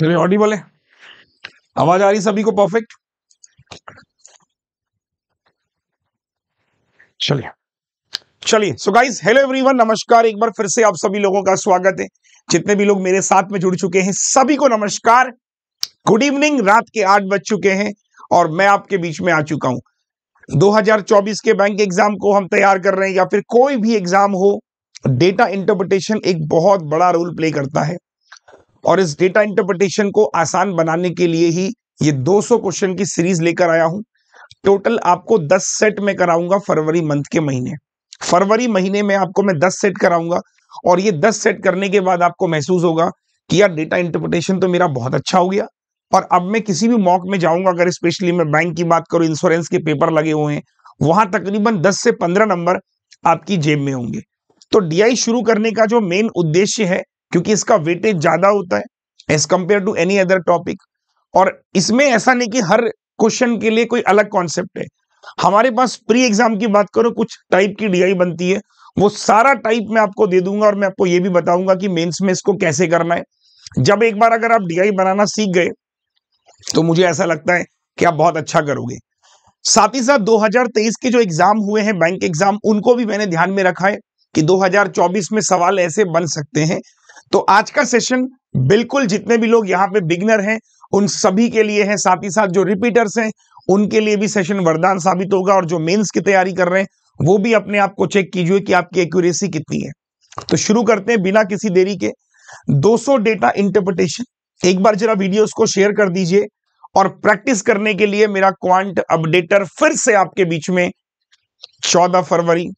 चलिए ऑडिबल है आवाज आ रही सभी को परफेक्ट चलिए चलिए सो गाइस हेलो एवरीवन नमस्कार एक बार फिर से आप सभी लोगों का स्वागत है जितने भी लोग मेरे साथ में जुड़ चुके हैं सभी को नमस्कार गुड इवनिंग रात के आठ बज चुके हैं और मैं आपके बीच में आ चुका हूं 2024 के बैंक एग्जाम को हम तैयार कर रहे हैं या फिर कोई भी एग्जाम हो डेटा इंटरप्रिटेशन एक बहुत बड़ा रोल प्ले करता है और इस डेटा इंटरप्रिटेशन को आसान बनाने के लिए ही ये 200 क्वेश्चन की सीरीज लेकर आया हूं टोटल आपको 10 सेट में कराऊंगा फरवरी मंथ के महीने फरवरी महीने में आपको मैं 10 सेट कराऊंगा और ये 10 सेट करने के बाद आपको महसूस होगा कि यार डेटा इंटरप्रिटेशन तो मेरा बहुत अच्छा हो गया और अब मैं किसी भी मॉक में जाऊंगा अगर स्पेशली मैं बैंक की बात करूं इंश्योरेंस के पेपर लगे हुए हैं वहां तकरीबन दस से पंद्रह नंबर आपकी जेब में होंगे तो डीआई शुरू करने का जो मेन उद्देश्य है क्योंकि इसका वेटेज ज्यादा होता है as compare to any other topic और इसमें ऐसा नहीं कि हर क्वेश्चन के लिए कोई अलग कॉन्सेप्ट है हमारे पास प्री एग्जाम की बात करो कुछ टाइप की डीआई बनती है वो सारा टाइप मैं आपको दे दूंगा और मैं आपको ये भी बताऊंगा कि मेंस में इसको कैसे करना है जब एक बार अगर आप डीआई बनाना सीख गए तो मुझे ऐसा लगता है कि आप बहुत अच्छा करोगे साथ ही साथ 2023 के जो एग्जाम हुए हैं बैंक एग्जाम उनको भी मैंने ध्यान में रखा है कि 2024 में सवाल ऐसे बन सकते हैं तो आज का सेशन बिल्कुल जितने भी लोग यहाँ पे बिगनर हैं उन सभी के लिए है साथ ही साथ जो रिपीटर्स हैं उनके लिए भी सेशन वरदान साबित होगा और जो मेंस की तैयारी कर रहे हैं वो भी अपने आप को चेक कीजिए कि आपकी एक्यूरेसी कितनी है तो शुरू करते हैं बिना किसी देरी के 200 डेटा इंटरप्रिटेशन एक बार जरा वीडियोस को शेयर कर दीजिए और प्रैक्टिस करने के लिए मेरा क्वांट अपडेटर फिर से आपके बीच में 14 फरवरी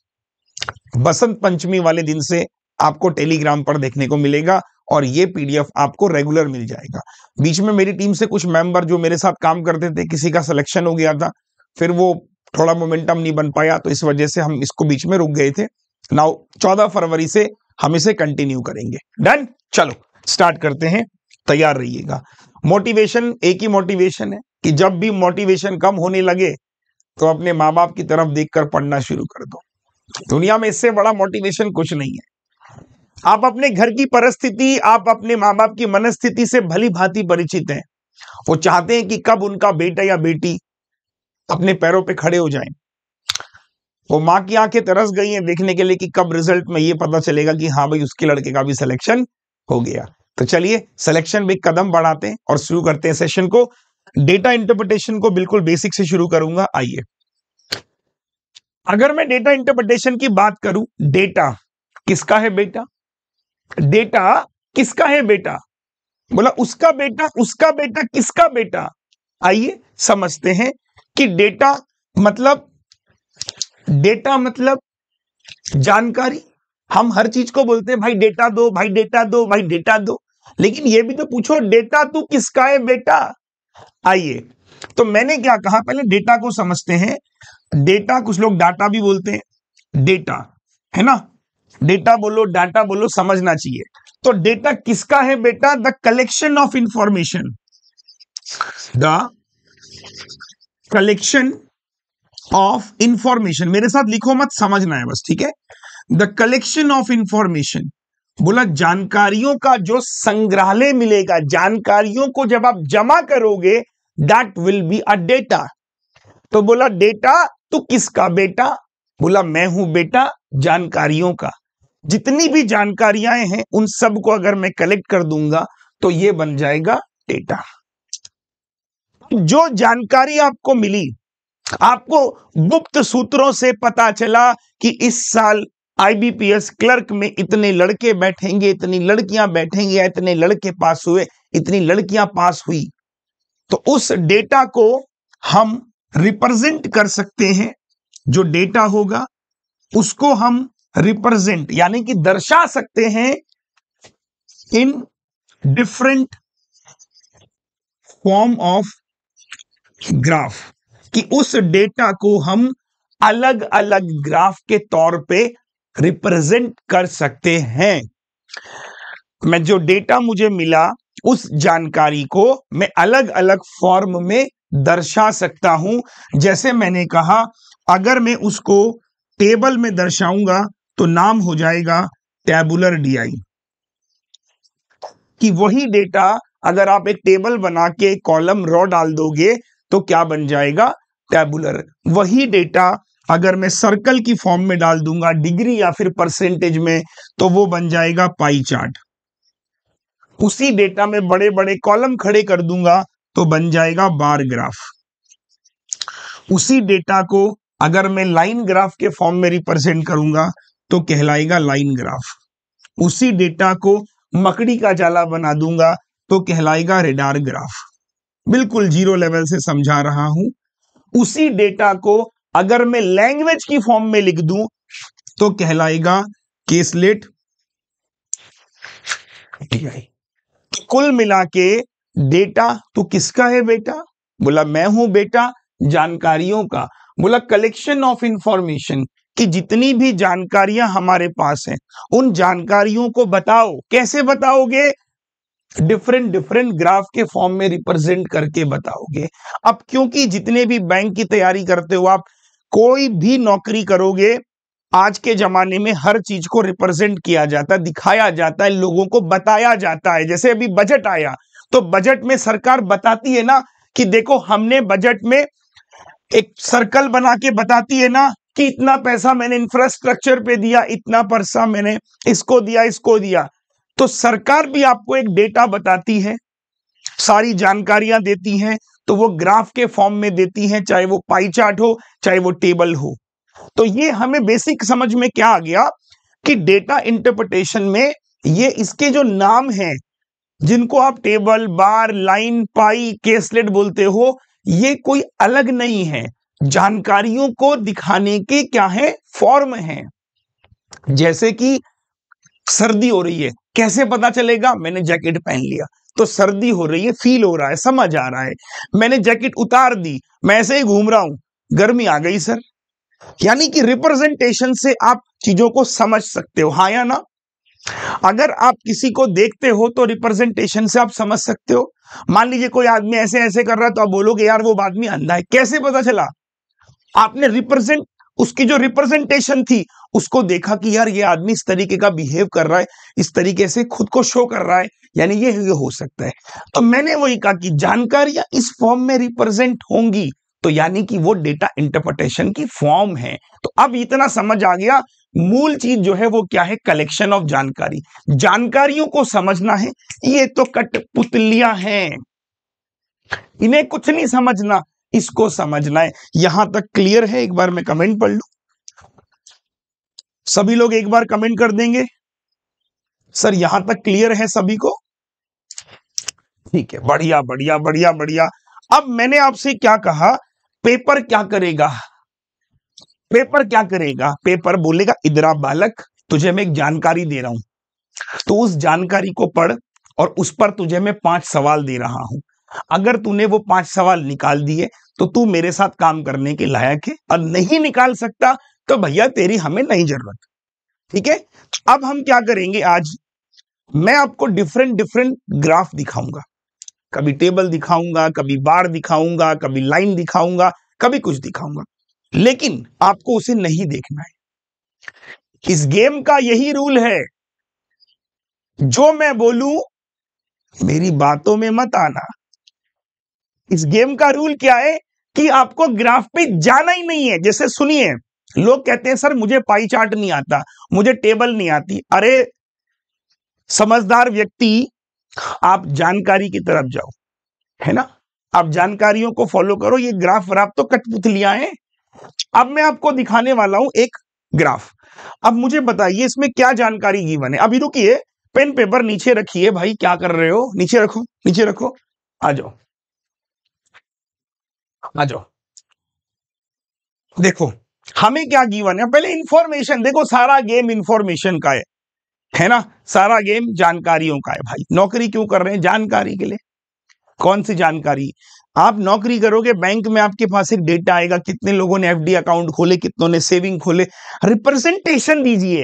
बसंत पंचमी वाले दिन से आपको टेलीग्राम पर देखने को मिलेगा और ये पीडीएफ आपको रेगुलर मिल जाएगा बीच में मेरी टीम से कुछ मेंबर जो मेरे साथ काम करते थे किसी का सिलेक्शन हो गया था फिर वो थोड़ा मोमेंटम नहीं बन पाया तो इस वजह से हम इसको बीच में रुक गए थे नाउ चौदह फरवरी से हम इसे कंटिन्यू करेंगे डन चलो स्टार्ट करते हैं तैयार रहिएगा मोटिवेशन एक ही मोटिवेशन है कि जब भी मोटिवेशन कम होने लगे तो अपने माँ बाप की तरफ देखकर पढ़ना शुरू कर दो दुनिया में इससे बड़ा मोटिवेशन कुछ नहीं है आप अपने घर की परिस्थिति आप अपने माँ बाप की मनस्थिति से भली भांति परिचित हैं वो चाहते हैं कि कब उनका बेटा या बेटी अपने पैरों पे खड़े हो जाएं वो माँ की आंखें तरस गई हैं देखने के लिए कि कब रिजल्ट में ये पता चलेगा कि हाँ भाई उसके लड़के का भी सिलेक्शन हो गया तो चलिए सिलेक्शन में कदम बढ़ाते हैं और शुरू करते हैं सेशन को डेटा इंटरप्रिटेशन को बिल्कुल बेसिक से शुरू करूंगा आइए अगर मैं डेटा इंटरप्रिटेशन की बात करूं डेटा किसका है बेटा डेटा किसका है बेटा बोला उसका बेटा उसका बेटा किसका बेटा आइए समझते हैं कि डेटा मतलब डेटा मतलब जानकारी हम हर चीज को बोलते हैं भाई डेटा दो भाई डेटा दो भाई डेटा दो लेकिन ये भी तो पूछो डेटा तू किसका है बेटा आइए तो मैंने क्या कहा पहले डेटा को समझते हैं डेटा कुछ लोग डाटा भी बोलते हैं डेटा है ना डेटा बोलो डाटा बोलो समझना चाहिए तो डेटा किसका है बेटा the collection of information the collection of information मेरे साथ लिखो मत समझना है बस ठीक है द कलेक्शन ऑफ इंफॉर्मेशन बोला जानकारियों का जो संग्रहालय मिलेगा जानकारियों को जब आप जमा करोगे that will be a data तो बोला डेटा तू किसका बेटा बोला मैं हूं बेटा जानकारियों का जितनी भी जानकारियां हैं उन सबको अगर मैं कलेक्ट कर दूंगा तो ये बन जाएगा डेटा जो जानकारी आपको मिली आपको गुप्त सूत्रों से पता चला कि इस साल आईबीपीएस क्लर्क में इतने लड़के बैठेंगे इतनी लड़कियां बैठेंगे या इतने लड़के पास हुए इतनी लड़कियां पास हुई तो उस डेटा को हम रिप्रेजेंट कर सकते हैं जो डेटा होगा उसको हम रिप्रेजेंट यानी कि दर्शा सकते हैं in different form of graph कि उस डेटा को हम अलग अलग ग्राफ के तौर पे रिप्रेजेंट कर सकते हैं मैं जो डेटा मुझे मिला उस जानकारी को मैं अलग अलग फॉर्म में दर्शा सकता हूं जैसे मैंने कहा अगर मैं उसको टेबल में दर्शाऊंगा तो नाम हो जाएगा टैबुलर डीआई कि वही डेटा अगर आप एक टेबल बना के कॉलम रॉ डाल दोगे तो क्या बन जाएगा टैबुलर वही डेटा अगर मैं सर्कल की फॉर्म में डाल दूंगा डिग्री या फिर परसेंटेज में तो वो बन जाएगा पाई चार्ट उसी डेटा में बड़े बड़े कॉलम खड़े कर दूंगा तो बन जाएगा बार ग्राफ उसी डेटा को अगर मैं लाइन ग्राफ के फॉर्म में रिप्रेजेंट करूंगा तो कहलाएगा लाइन ग्राफ उसी डेटा को मकड़ी का जाला बना दूंगा तो कहलाएगा रेडार ग्राफ बिल्कुल जीरो लेवल से समझा रहा हूं उसी डेटा को अगर मैं लैंग्वेज की फॉर्म में लिख दूं तो कहलाएगा केसलेट तो कुल मिला के डेटा तो किसका है बेटा बोला मैं हूं बेटा जानकारियों का बोला कलेक्शन ऑफ इंफॉर्मेशन कि जितनी भी जानकारियां हमारे पास हैं उन जानकारियों को बताओ कैसे बताओगे डिफरेंट डिफरेंट ग्राफ के फॉर्म में रिप्रेजेंट करके बताओगे अब क्योंकि जितने भी बैंक की तैयारी करते हो आप कोई भी नौकरी करोगे आज के जमाने में हर चीज को रिप्रेजेंट किया जाता है दिखाया जाता है लोगों को बताया जाता है जैसे अभी बजट आया तो बजट में सरकार बताती है ना कि देखो हमने बजट में एक सर्कल बना के बताती है ना कि इतना पैसा मैंने इंफ्रास्ट्रक्चर पे दिया इतना पैसा मैंने इसको दिया इसको दिया तो सरकार भी आपको एक डेटा बताती है सारी जानकारियां देती हैं तो वो ग्राफ के फॉर्म में देती हैं चाहे वो पाई चार्ट हो चाहे वो टेबल हो तो ये हमें बेसिक समझ में क्या आ गया कि डेटा इंटरप्रिटेशन में ये इसके जो नाम हैं जिनको आप table bar line pie caselet बोलते हो ये कोई अलग नहीं है जानकारियों को दिखाने के क्या है फॉर्म है जैसे कि सर्दी हो रही है कैसे पता चलेगा मैंने जैकेट पहन लिया तो सर्दी हो रही है फील हो रहा है समझ आ रहा है मैंने जैकेट उतार दी मैं ऐसे ही घूम रहा हूं गर्मी आ गई सर यानी कि रिप्रेजेंटेशन से आप चीजों को समझ सकते हो हाँ या ना अगर आप किसी को देखते हो तो रिप्रेजेंटेशन से आप समझ सकते हो मान लीजिए कोई आदमी ऐसे ऐसे कर रहा है तो आप बोलोगे यार वो आदमी अंधा है कैसे पता चला आपने रिप्रेजेंट उसकी जो रिप्रेजेंटेशन थी उसको देखा कि यार ये आदमी इस तरीके का बिहेव कर रहा है इस तरीके से खुद को शो कर रहा है यानी ये ये हो सकता है तो मैंने वही कहा कि जानकारियां इस फॉर्म में रिप्रेजेंट होंगी तो यानी कि वो डेटा इंटरप्रिटेशन की फॉर्म है तो अब इतना समझ आ गया मूल चीज जो है वो क्या है कलेक्शन ऑफ जानकारी जानकारियों को समझना है ये तो कटपुतलियां हैं इन्हें कुछ नहीं समझना इसको समझना है यहां तक क्लियर है एक बार मैं कमेंट पढ़ लू सभी लोग एक बार कमेंट कर देंगे सर यहां तक क्लियर है सभी को ठीक है बढ़िया बढ़िया बढ़िया बढ़िया अब मैंने आपसे क्या कहा पेपर क्या करेगा पेपर क्या करेगा पेपर बोलेगा इधरा बालक तुझे मैं एक जानकारी दे रहा हूं तो उस जानकारी को पढ़ और उस पर तुझे मैं पांच सवाल दे रहा हूं अगर तूने वो पांच सवाल निकाल दिए तो तू मेरे साथ काम करने के लायक है और नहीं निकाल सकता तो भैया तेरी हमें नहीं जरूरत ठीक है अब हम क्या करेंगे आज मैं आपको डिफरेंट डिफरेंट ग्राफ दिखाऊंगा कभी टेबल दिखाऊंगा कभी बार दिखाऊंगा कभी लाइन दिखाऊंगा कभी कुछ दिखाऊंगा लेकिन आपको उसे नहीं देखना है इस गेम का यही रूल है जो मैं बोलूं मेरी बातों में मत आना इस गेम का रूल क्या है कि आपको ग्राफ पे जाना ही नहीं है जैसे सुनिए लोग कहते हैं सर मुझे पाई चार्ट नहीं आता मुझे टेबल नहीं आती अरे समझदार व्यक्ति आप जानकारी की तरफ जाओ है ना आप जानकारियों को फॉलो करो ये ग्राफ व्राफ तो कठपुतलियां हैं अब मैं आपको दिखाने वाला हूं एक ग्राफ अब मुझे बताइए इसमें क्या जानकारी गीवन है अभी रुकिए पेन पेपर नीचे रखिए भाई क्या कर रहे हो नीचे रखो नीचे रखो आ जाओ आ जाओ देखो हमें क्या गीवन है पहले इंफॉर्मेशन देखो सारा गेम इंफॉर्मेशन का है है ना सारा गेम जानकारियों का है भाई नौकरी क्यों कर रहे हैं जानकारी के लिए कौन सी जानकारी आप नौकरी करोगे बैंक में आपके पास एक डेटा आएगा कितने लोगों ने एफडी अकाउंट खोले कितनों ने सेविंग खोले रिप्रेजेंटेशन दीजिए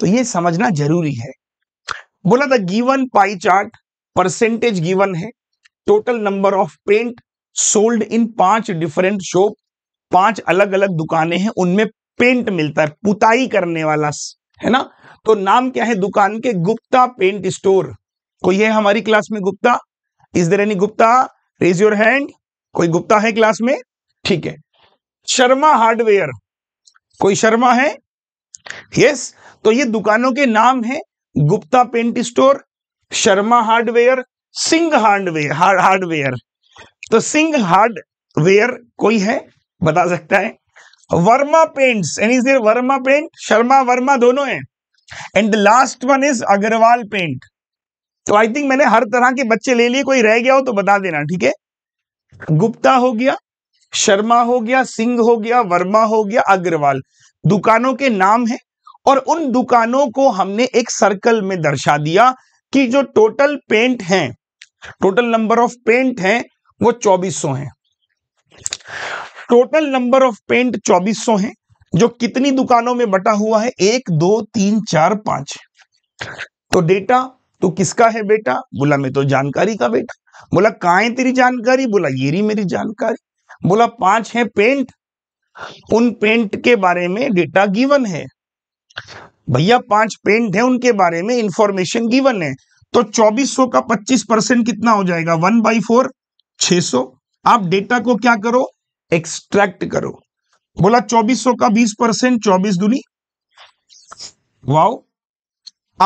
तो ये समझना जरूरी है बोला था given pie chart percentage given है total number of paint sold in पांच डिफरेंट शॉप पांच अलग अलग दुकानें हैं उनमें पेंट मिलता है पुताई करने वाला है ना तो नाम क्या है दुकान के गुप्ता पेंट स्टोर कोई है हमारी क्लास में Gupta is there any Gupta raise your hand कोई गुप्ता है क्लास में ठीक है शर्मा हार्डवेयर कोई शर्मा है यस तो ये दुकानों के नाम है Gupta paint store Sharma hardware Singh hardware hardware तो सिंह हार्डवेयर कोई है बता सकता है वर्मा पेंट्स यानी सिर्फ वर्मा पेंट शर्मा वर्मा दोनों हैं and the last one is Agarwal paint तो आई थिंक मैंने हर तरह के बच्चे ले लिए कोई रह गया हो तो बता देना ठीक है गुप्ता हो गया शर्मा हो गया सिंह हो गया वर्मा हो गया अग्रवाल दुकानों के नाम है और उन दुकानों को हमने एक सर्कल में दर्शा दिया कि जो टोटल पेंट हैं टोटल नंबर ऑफ पेंट हैं वो चौबीस सौ है टोटल नंबर ऑफ पेंट चौबीस सौ है जो कितनी दुकानों में बटा हुआ है एक दो तीन चार पांच तो डेटा तो किसका है बेटा बोला मैं तो जानकारी का बेटा बोला है तेरी जानकारी बोला ये रही मेरी जानकारी बोला पांच है पेंट उन पेंट के बारे में डेटा गिवन है भैया पांच पेंट है उनके बारे में इंफॉर्मेशन गिवन है तो 2400 का 25 परसेंट कितना हो जाएगा वन बाई फोर 600 आप डेटा को क्या करो एक्सट्रैक्ट करो बोला 2400 का 20 परसेंट चौबीस दूनी वाओ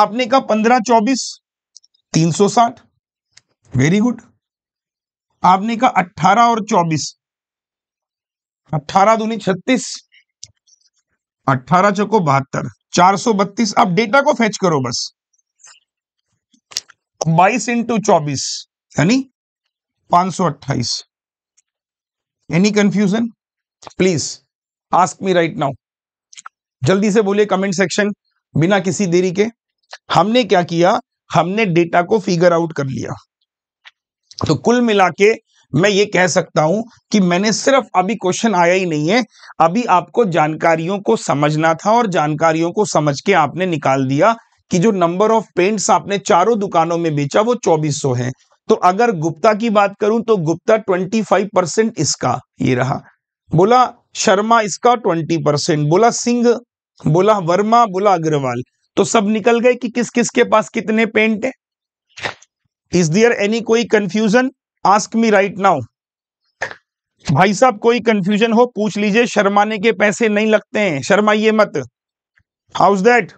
आपने कहा पंद्रह चौबीस तीन सौ साठ वेरी गुड आपने कहा अट्ठारह और चौबीस 18 दूनी छत्तीस 18 चौको बहत्तर चार सौ बत्तीस आप डेटा को फेच करो बस बाईस इंटू चौबीस यानी 528 any confusion please ask me right now जल्दी से बोलिए कमेंट सेक्शन बिना किसी देरी के हमने क्या किया हमने डेटा को फिगर आउट कर लिया तो कुल मिला के मैं ये कह सकता हूं कि मैंने सिर्फ अभी क्वेश्चन आया ही नहीं है अभी आपको जानकारियों को समझना था और जानकारियों को समझ के आपने निकाल दिया कि जो नंबर ऑफ पेंट्स आपने चारों दुकानों में बेचा वो 2400 है तो अगर गुप्ता की बात करूं तो गुप्ता 25 परसेंट इसका ये रहा बोला शर्मा इसका 20 परसेंट बोला सिंह बोला वर्मा बोला अग्रवाल तो सब निकल गए कि किस किस के पास कितने पेंट है इज दियर एनी कोई confusion ask me right now भाई साहब कोई कंफ्यूजन हो पूछ लीजिए शर्माने के पैसे नहीं लगते हैं शर्माइए मत हाउस दैट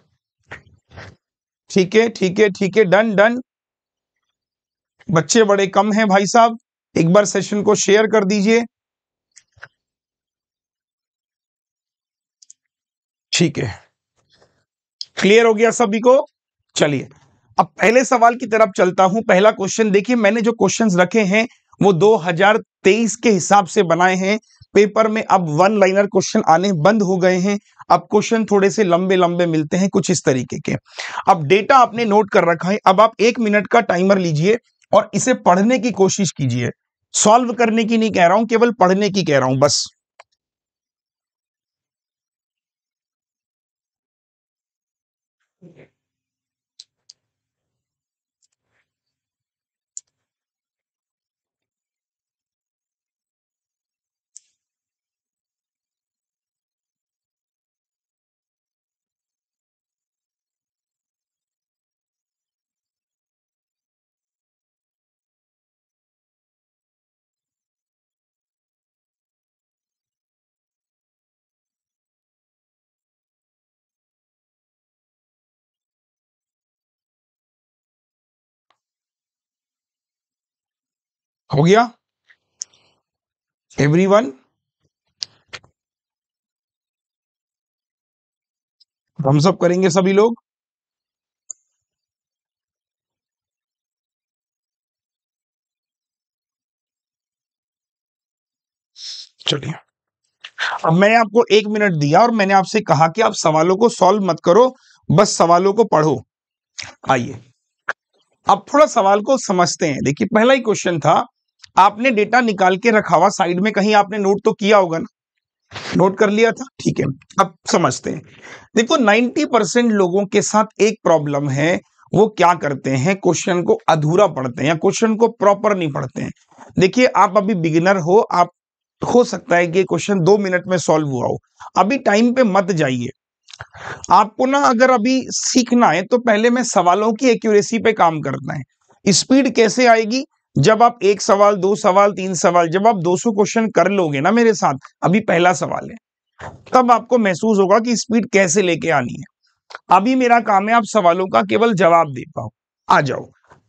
ठीक है ठीक है ठीक है डन डन बच्चे बड़े कम हैं भाई साहब एक बार सेशन को शेयर कर दीजिए ठीक है क्लियर हो गया सभी को चलिए अब पहले सवाल की तरफ चलता हूं पहला क्वेश्चन देखिए मैंने जो क्वेश्चंस रखे हैं वो 2023 के हिसाब से बनाए हैं पेपर में अब वन लाइनर क्वेश्चन आने बंद हो गए हैं अब क्वेश्चन थोड़े से लंबे लंबे मिलते हैं कुछ इस तरीके के अब डेटा आपने नोट कर रखा है अब आप एक मिनट का टाइमर लीजिए और इसे पढ़ने की कोशिश कीजिए सॉल्व करने की नहीं कह रहा हूं केवल पढ़ने की कह रहा हूं बस हो गया एवरीवन सब करेंगे सभी लोग चलिए अब मैंने आपको एक मिनट दिया और मैंने आपसे कहा कि आप सवालों को सॉल्व मत करो बस सवालों को पढ़ो आइए अब थोड़ा सवाल को समझते हैं देखिए पहला ही क्वेश्चन था आपने डेटा निकाल के रखा हुआ साइड में कहीं आपने नोट तो किया होगा ना नोट कर लिया था ठीक है अब समझते हैं देखो 90 परसेंट लोगों के साथ एक प्रॉब्लम है वो क्या करते हैं क्वेश्चन को अधूरा पढ़ते हैं या क्वेश्चन को प्रॉपर नहीं पढ़ते हैं देखिए आप अभी बिगिनर हो आप हो सकता है कि क्वेश्चन दो मिनट में सॉल्व हुआ हो अभी टाइम पे मत जाइए आपको ना अगर अभी सीखना है तो पहले मैं सवालों की एक्यूरेसी पे काम करना है स्पीड कैसे आएगी जब आप एक सवाल दो सवाल तीन सवाल जब आप 200 क्वेश्चन कर लोगे ना मेरे साथ अभी पहला सवाल है तब आपको महसूस होगा कि स्पीड कैसे लेके आनी है अभी मेरा काम है आप सवालों का केवल जवाब दे पाओ आ जाओ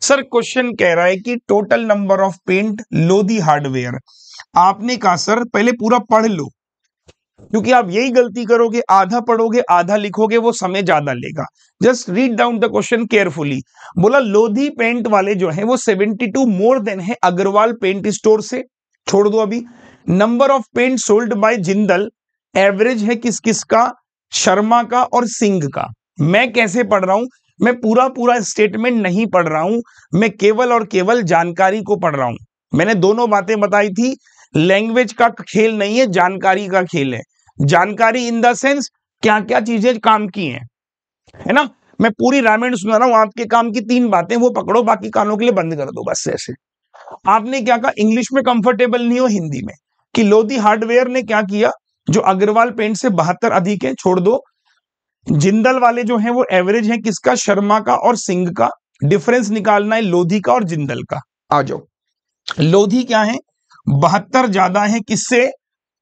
सर क्वेश्चन कह रहा है कि total number of paint Lodhi hardware आपने कहा सर पहले पूरा पढ़ लो क्योंकि आप यही गलती करोगे आधा पढ़ोगे आधा लिखोगे वो समय ज्यादा लेगा just read down the question carefully बोला लोधी पेंट वाले जो है वो 72 मोर देन है अग्रवाल पेंट स्टोर से छोड़ दो अभी number of paint sold by Jindal average है किस किस का शर्मा का और सिंह का मैं कैसे पढ़ रहा हूं मैं पूरा पूरा स्टेटमेंट नहीं पढ़ रहा हूं मैं केवल और केवल जानकारी को पढ़ रहा हूं मैंने दोनों बातें बताई थी लैंग्वेज का खेल नहीं है जानकारी का खेल है जानकारी इन द सेंस क्या क्या चीजें काम की हैं है ना मैं पूरी रामायण सुना रहा हूं आपके काम की तीन बातें वो पकड़ो बाकी कानों के लिए बंद कर दो बस ऐसे आपने क्या कहा इंग्लिश में कंफर्टेबल नहीं हो हिंदी में कि लोधी हार्डवेयर ने क्या किया जो अग्रवाल पेंट से बहत्तर अधिक है छोड़ दो जिंदल वाले जो है वो एवरेज है किसका शर्मा का और सिंह का डिफरेंस निकालना है लोधी का और जिंदल का आ जाओ लोधी क्या है बहत्तर ज्यादा है किससे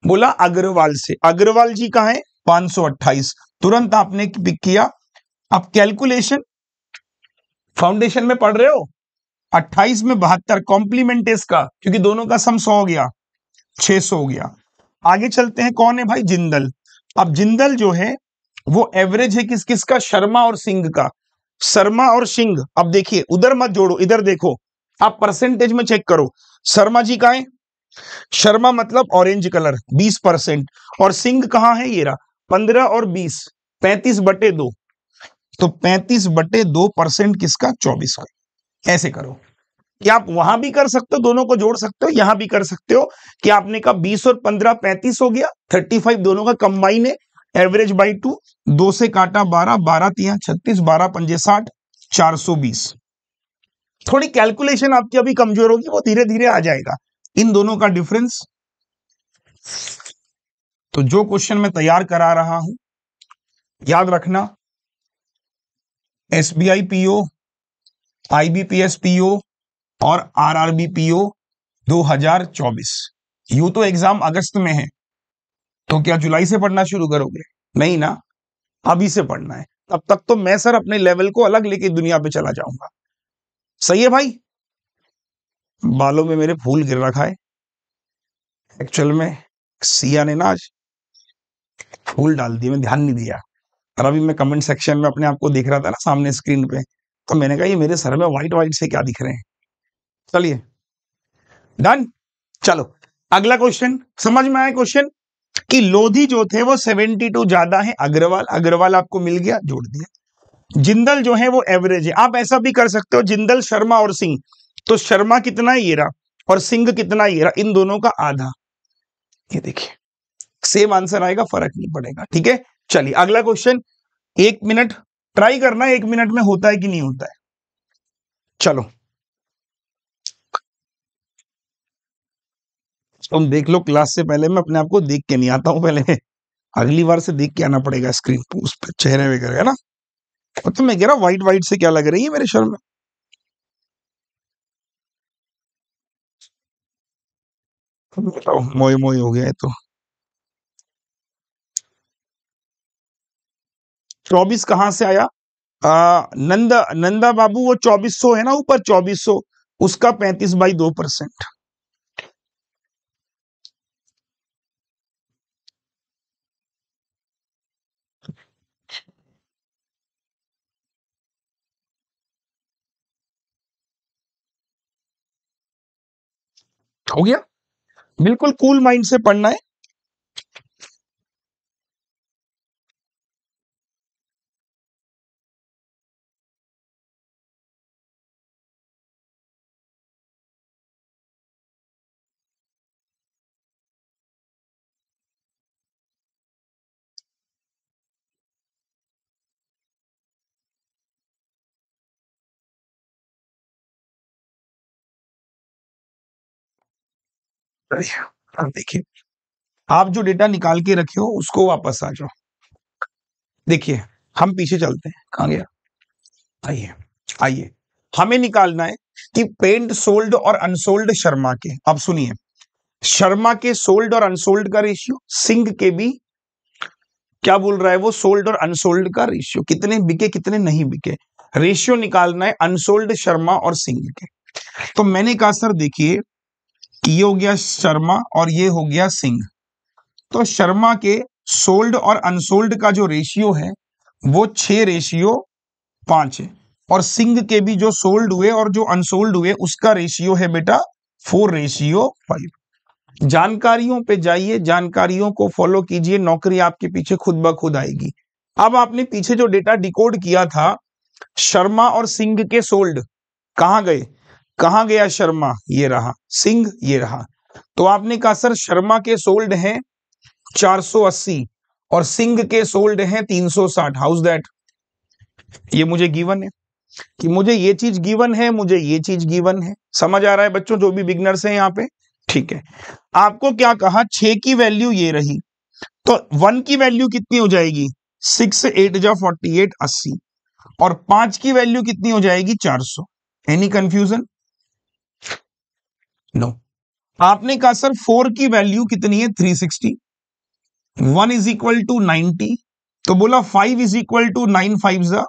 बोला अग्रवाल से अग्रवाल जी का है 528 तुरंत आपने पिक किया अब कैलकुलेशन फाउंडेशन में पढ़ रहे हो 28 में बहत्तर कॉम्प्लीमेंट का क्योंकि दोनों का सम 100 हो गया 600 हो गया आगे चलते हैं कौन है भाई जिंदल अब जिंदल जो है वो एवरेज है किस किस का शर्मा और सिंह का शर्मा और सिंह अब देखिए उधर मत जोड़ो इधर देखो आप परसेंटेज में चेक करो शर्मा जी का है शर्मा मतलब ऑरेंज कलर 20 परसेंट और सिंह कहाँ है ये पंद्रह और बीस पैंतीस बटे दो तो पैंतीस बटे दो परसेंट किसका चौबीस का ऐसे करो कि आप वहां भी कर सकते हो दोनों को जोड़ सकते हो यहां भी कर सकते हो कि आपने कहा बीस और पंद्रह पैंतीस हो गया थर्टी फाइव दोनों का कंबाइन है एवरेज बाई टू दो से काटा बारह बारह तिया छत्तीस बारह पंजे साठ चार सौ बीस थोड़ी कैलकुलेशन आपकी अभी कमजोर होगी वो धीरे धीरे आ जाएगा इन दोनों का डिफरेंस तो जो क्वेश्चन मैं तैयार करा रहा हूं याद रखना SBI I PO IBPS B P S PO और आर आर बी पीओ दो हजार चौबीस यू तो एग्जाम अगस्त में है तो क्या जुलाई से पढ़ना शुरू करोगे नहीं ना अभी से पढ़ना है तब तक तो मैं सर अपने लेवल को अलग लेके दुनिया पे चला जाऊंगा सही है भाई बालों में मेरे फूल गिर रखा है एक्चुअल में सिया ने ना आज फूल डाल दिए मैं ध्यान नहीं दिया और अभी मैं कमेंट सेक्शन में अपने आप को देख रहा था ना सामने स्क्रीन पे तो मैंने कहा ये मेरे सर में व्हाइट व्हाइट से क्या दिख रहे हैं चलिए डन चलो अगला क्वेश्चन समझ में आया क्वेश्चन कि लोधी जो थे वो 72 ज्यादा है अग्रवाल अग्रवाल आपको मिल गया जोड़ दिया जिंदल जो है वो एवरेज है आप ऐसा भी कर सकते हो जिंदल शर्मा और सिंह तो शर्मा कितना ये रहा और सिंह कितना ये रहा इन दोनों का आधा ये देखिए सेम आंसर आएगा फर्क नहीं पड़ेगा ठीक है चलिए अगला क्वेश्चन एक मिनट ट्राई करना एक मिनट में होता है कि नहीं होता है चलो तुम देख लो क्लास से पहले मैं अपने आप को देख के नहीं आता हूं पहले अगली बार से देख के आना पड़ेगा स्क्रीन उस पर चेहरे वगैरह है ना तो मैं कह रहा व्हाइट व्हाइट से क्या लग रही है मेरे शर्म में बताओ मोई मोई हो गया है तो चौबीस कहां से आया आ, नंदा नंदा बाबू वो चौबीस सौ है ना ऊपर चौबीस सौ उसका पैंतीस बाई दो परसेंट हो गया बिल्कुल कूल माइंड से पढ़ना है आप देखिए आप जो डेटा निकाल के रखे हो उसको वापस आ जाओ देखिए हम पीछे चलते हैं कहा गया आइए आइए हमें निकालना है कि पेंट सोल्ड और अनसोल्ड शर्मा के अब सुनिए शर्मा के सोल्ड और अनसोल्ड का रेशियो सिंह के भी क्या बोल रहा है वो सोल्ड और अनसोल्ड का रेशियो कितने बिके कितने नहीं बिके रेशियो निकालना है अनसोल्ड शर्मा और सिंह के तो मैंने कहा सर देखिए ये हो गया शर्मा और ये हो गया सिंह तो शर्मा के सोल्ड और अनसोल्ड का जो रेशियो है वो छ रेशियो पांच है और सिंह के भी जो सोल्ड हुए और जो अनसोल्ड हुए उसका रेशियो है बेटा फोर रेशियो फाइव जानकारियों पे जाइए जानकारियों को फॉलो कीजिए नौकरी आपके पीछे खुद ब खुद आएगी अब आपने पीछे जो डेटा डिकोड किया था शर्मा और सिंह के सोल्ड कहाँ गए कहा गया शर्मा ये रहा सिंह ये रहा तो आपने कहा सर शर्मा के सोल्ड हैं 480 और सिंह के सोल्ड हैं 360 हाउस दैट ये मुझे गिवन है कि मुझे ये चीज गिवन है मुझे ये चीज गिवन है समझ आ रहा है बच्चों जो भी बिगनर्स हैं यहाँ पे ठीक है आपको क्या कहा छ की वैल्यू ये रही तो वन की वैल्यू कितनी हो जाएगी सिक्स एट जा फोर्टी एट अस्सी और पांच की वैल्यू कितनी हो जाएगी चार सौ एनी कंफ्यूजन नो no. आपने कहा सर फोर की वैल्यू कितनी है three sixty one is equal to ninety तो बोला five is equal to nine five जा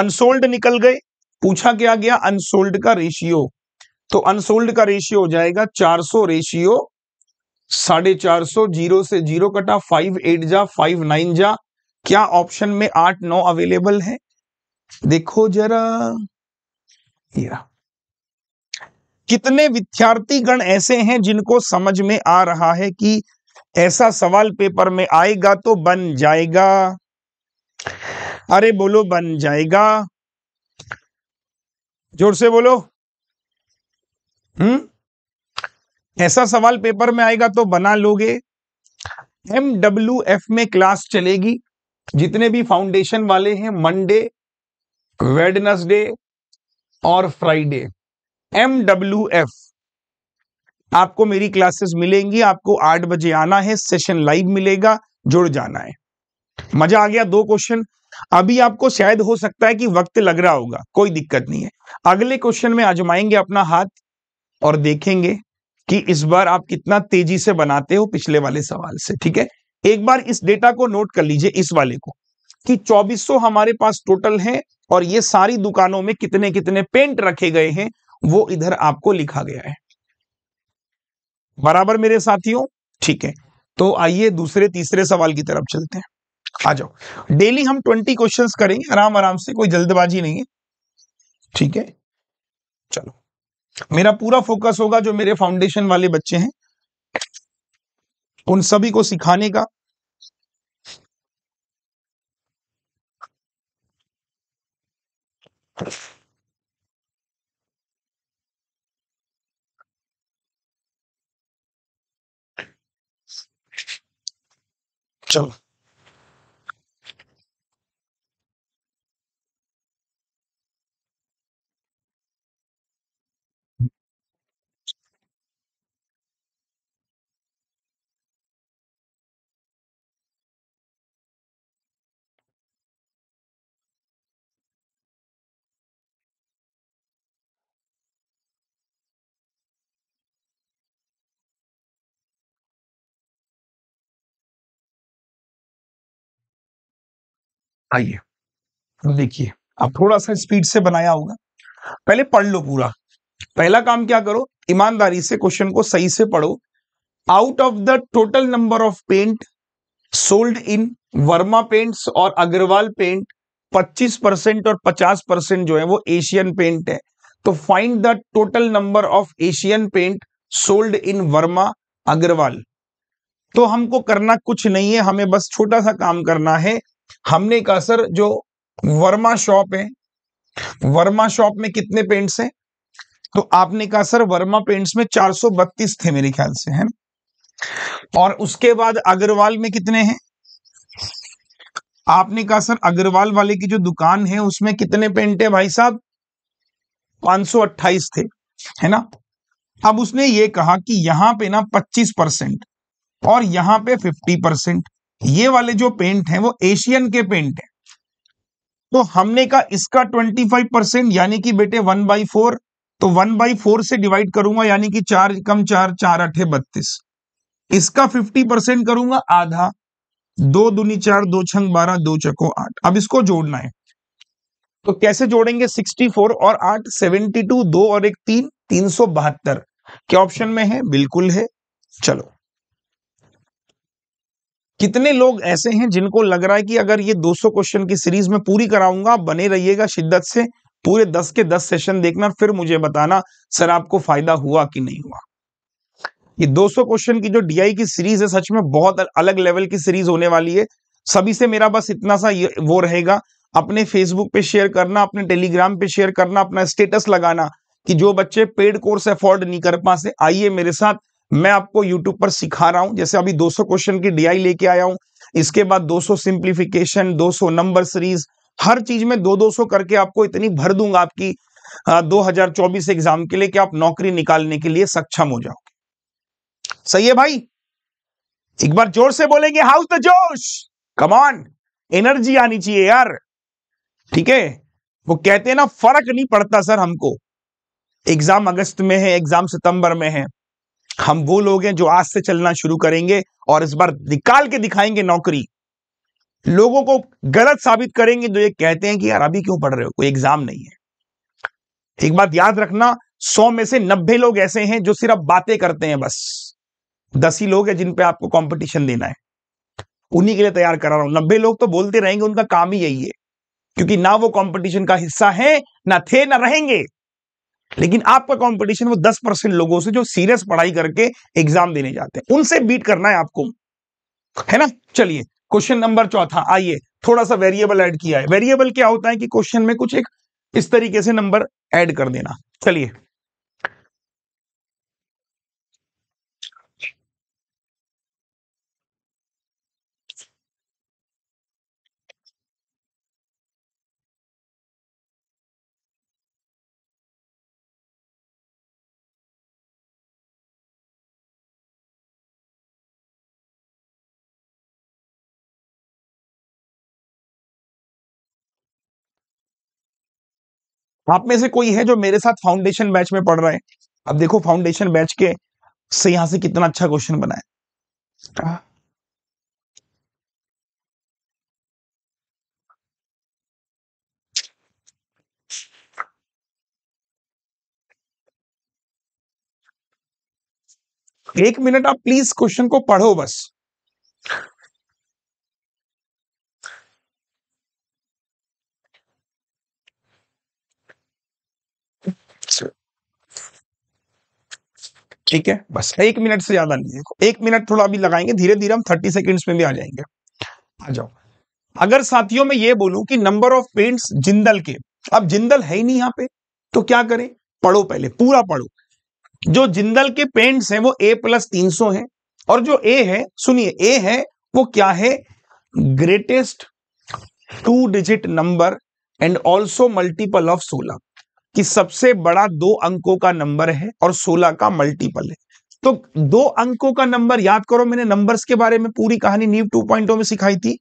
अनसोल्ड निकल गए पूछा क्या गया अनसोल्ड का रेशियो तो अनसोल्ड का रेशियो हो जाएगा 400 रेशियो साढ़े चार सौ जीरो से जीरो कटा फाइव एट जा फाइव नाइन जा क्या ऑप्शन में आठ नौ अवेलेबल है देखो जरा किया कितने विद्यार्थी गण ऐसे हैं जिनको समझ में आ रहा है कि ऐसा सवाल पेपर में आएगा तो बन जाएगा अरे बोलो बन जाएगा जोर से बोलो हम्म ऐसा सवाल पेपर में आएगा तो बना लोगे एम डब्ल्यू एफ में क्लास चलेगी जितने भी फाउंडेशन वाले हैं मंडे वेडनसडे और फ्राइडे एम डब्ल्यू एफ आपको मेरी क्लासेस मिलेंगी आपको आठ बजे आना है सेशन लाइव मिलेगा जुड़ जाना है मजा आ गया दो क्वेश्चन अभी आपको शायद हो सकता है कि वक्त लग रहा होगा कोई दिक्कत नहीं है अगले क्वेश्चन में आजमाएंगे अपना हाथ और देखेंगे कि इस बार आप कितना तेजी से बनाते हो पिछले वाले सवाल से ठीक है एक बार इस डेटा को नोट कर लीजिए इस वाले को कि 2400 हमारे पास टोटल है और ये सारी दुकानों में कितने कितने पेंट रखे गए हैं वो इधर आपको लिखा गया है बराबर मेरे साथियों ठीक है तो आइए दूसरे तीसरे सवाल की तरफ चलते हैं आ जाओ डेली हम ट्वेंटी क्वेश्चंस करेंगे आराम आराम से कोई जल्दबाजी नहीं है ठीक है चलो मेरा पूरा फोकस होगा जो मेरे फाउंडेशन वाले बच्चे हैं उन सभी को सिखाने का চলো आइए देखिए अब थोड़ा सा स्पीड से बनाया होगा पहले पढ़ लो पूरा पहला काम क्या करो ईमानदारी से क्वेश्चन को सही से पढ़ो out of the total number of paint sold in Verma paints और अग्रवाल पेंट 25 परसेंट और 50 परसेंट जो है वो एशियन पेंट है तो find the total number of Asian paint sold in Verma Agarwal तो हमको करना कुछ नहीं है हमें बस छोटा सा काम करना है हमने कहा सर जो वर्मा शॉप है वर्मा शॉप में कितने पेंट्स हैं तो आपने कहा सर वर्मा पेंट्स में 432 थे मेरे ख्याल से है ना और उसके बाद अग्रवाल में कितने हैं आपने कहा सर अग्रवाल वाले की जो दुकान है उसमें कितने पेंट है भाई साहब 528 थे है ना अब उसने ये कहा कि यहां पे ना 25 परसेंट और यहां पे 50 परसेंट ये वाले जो पेंट हैं वो एशियन के पेंट हैं तो हमने कहा इसका 25 परसेंट यानी कि बेटे वन बाई फोर तो वन बाई फोर से डिवाइड करूंगा यानी कि चार कम चार चार अठे बत्तीस इसका 50 परसेंट करूंगा आधा दो दुनी चार दो छंग बारह दो चको आठ अब इसको जोड़ना है तो कैसे जोड़ेंगे 64 और आठ 72 दो और एक तीन तीन सौ बहत्तर क्या ऑप्शन में है बिल्कुल है चलो कितने लोग ऐसे हैं जिनको लग रहा है कि अगर ये 200 क्वेश्चन की सीरीज में पूरी कराऊंगा बने रहिएगा शिद्दत से पूरे 10 के 10 सेशन देखना फिर मुझे बताना सर आपको फायदा हुआ कि नहीं हुआ ये 200 क्वेश्चन की जो डीआई की सीरीज है सच में बहुत अलग लेवल की सीरीज होने वाली है सभी से मेरा बस इतना सा वो रहेगा अपने फेसबुक पे शेयर करना अपने टेलीग्राम पे शेयर करना अपना स्टेटस लगाना कि जो बच्चे पेड कोर्स अफोर्ड नहीं कर पा से आइए मेरे साथ मैं आपको यूट्यूब पर सिखा रहा हूं जैसे अभी 200 क्वेश्चन की डीआई लेके आया हूं इसके बाद 200 सिंप्लीफिकेशन दो नंबर सीरीज हर चीज में दो दो करके आपको इतनी भर दूंगा आपकी दो 2024 एग्जाम के लिए कि आप नौकरी निकालने के लिए सक्षम हो जाओगे सही है भाई एक बार जोर से बोलेंगे हाउ द जोश कमान एनर्जी आनी चाहिए यार ठीक है वो कहते हैं ना फर्क नहीं पड़ता सर हमको एग्जाम अगस्त में है एग्जाम सितंबर में है हम वो लोग हैं जो आज से चलना शुरू करेंगे और इस बार निकाल के दिखाएंगे नौकरी लोगों को गलत साबित करेंगे जो ये कहते हैं कि यार अभी क्यों पढ़ रहे हो कोई एग्जाम नहीं है एक बात याद रखना सौ में से नब्बे लोग ऐसे हैं जो सिर्फ बातें करते हैं बस दस ही लोग हैं जिन पे आपको कंपटीशन देना है उन्हीं के लिए तैयार करा रहा हूं नब्बे लोग तो बोलते रहेंगे उनका काम ही यही है क्योंकि ना वो कंपटीशन का हिस्सा है ना थे ना रहेंगे लेकिन आपका कंपटीशन वो दस परसेंट लोगों से जो सीरियस पढ़ाई करके एग्जाम देने जाते हैं उनसे बीट करना है आपको है ना चलिए क्वेश्चन नंबर चौथा आइए थोड़ा सा वेरिएबल ऐड किया है वेरिएबल क्या होता है कि क्वेश्चन में कुछ एक इस तरीके से नंबर ऐड कर देना चलिए आप में से कोई है जो मेरे साथ फाउंडेशन बैच में पढ़ रहे हैं अब देखो फाउंडेशन बैच के से यहां से कितना अच्छा क्वेश्चन बनाए एक मिनट आप प्लीज क्वेश्चन को पढ़ो बस ठीक है बस एक मिनट से ज्यादा नहीं एक मिनट थोड़ा अभी लगाएंगे धीरे धीरे हम थर्टी सेकेंड्स में भी आ जाएंगे आ जाओ अगर साथियों में ये बोलूं कि नंबर ऑफ पेंट्स जिंदल के अब जिंदल है ही नहीं यहां पे तो क्या करें पढ़ो पहले पूरा पढ़ो जो जिंदल के पेंट्स हैं वो ए प्लस तीन सौ है और जो ए है सुनिए ए है वो क्या है greatest two digit number and also multiple of सोलह कि सबसे बड़ा दो अंकों का नंबर है और सोलह का मल्टीपल है तो दो अंकों का नंबर याद करो मैंने नंबर्स के बारे में पूरी कहानी नीव टू पॉइंट में सिखाई थी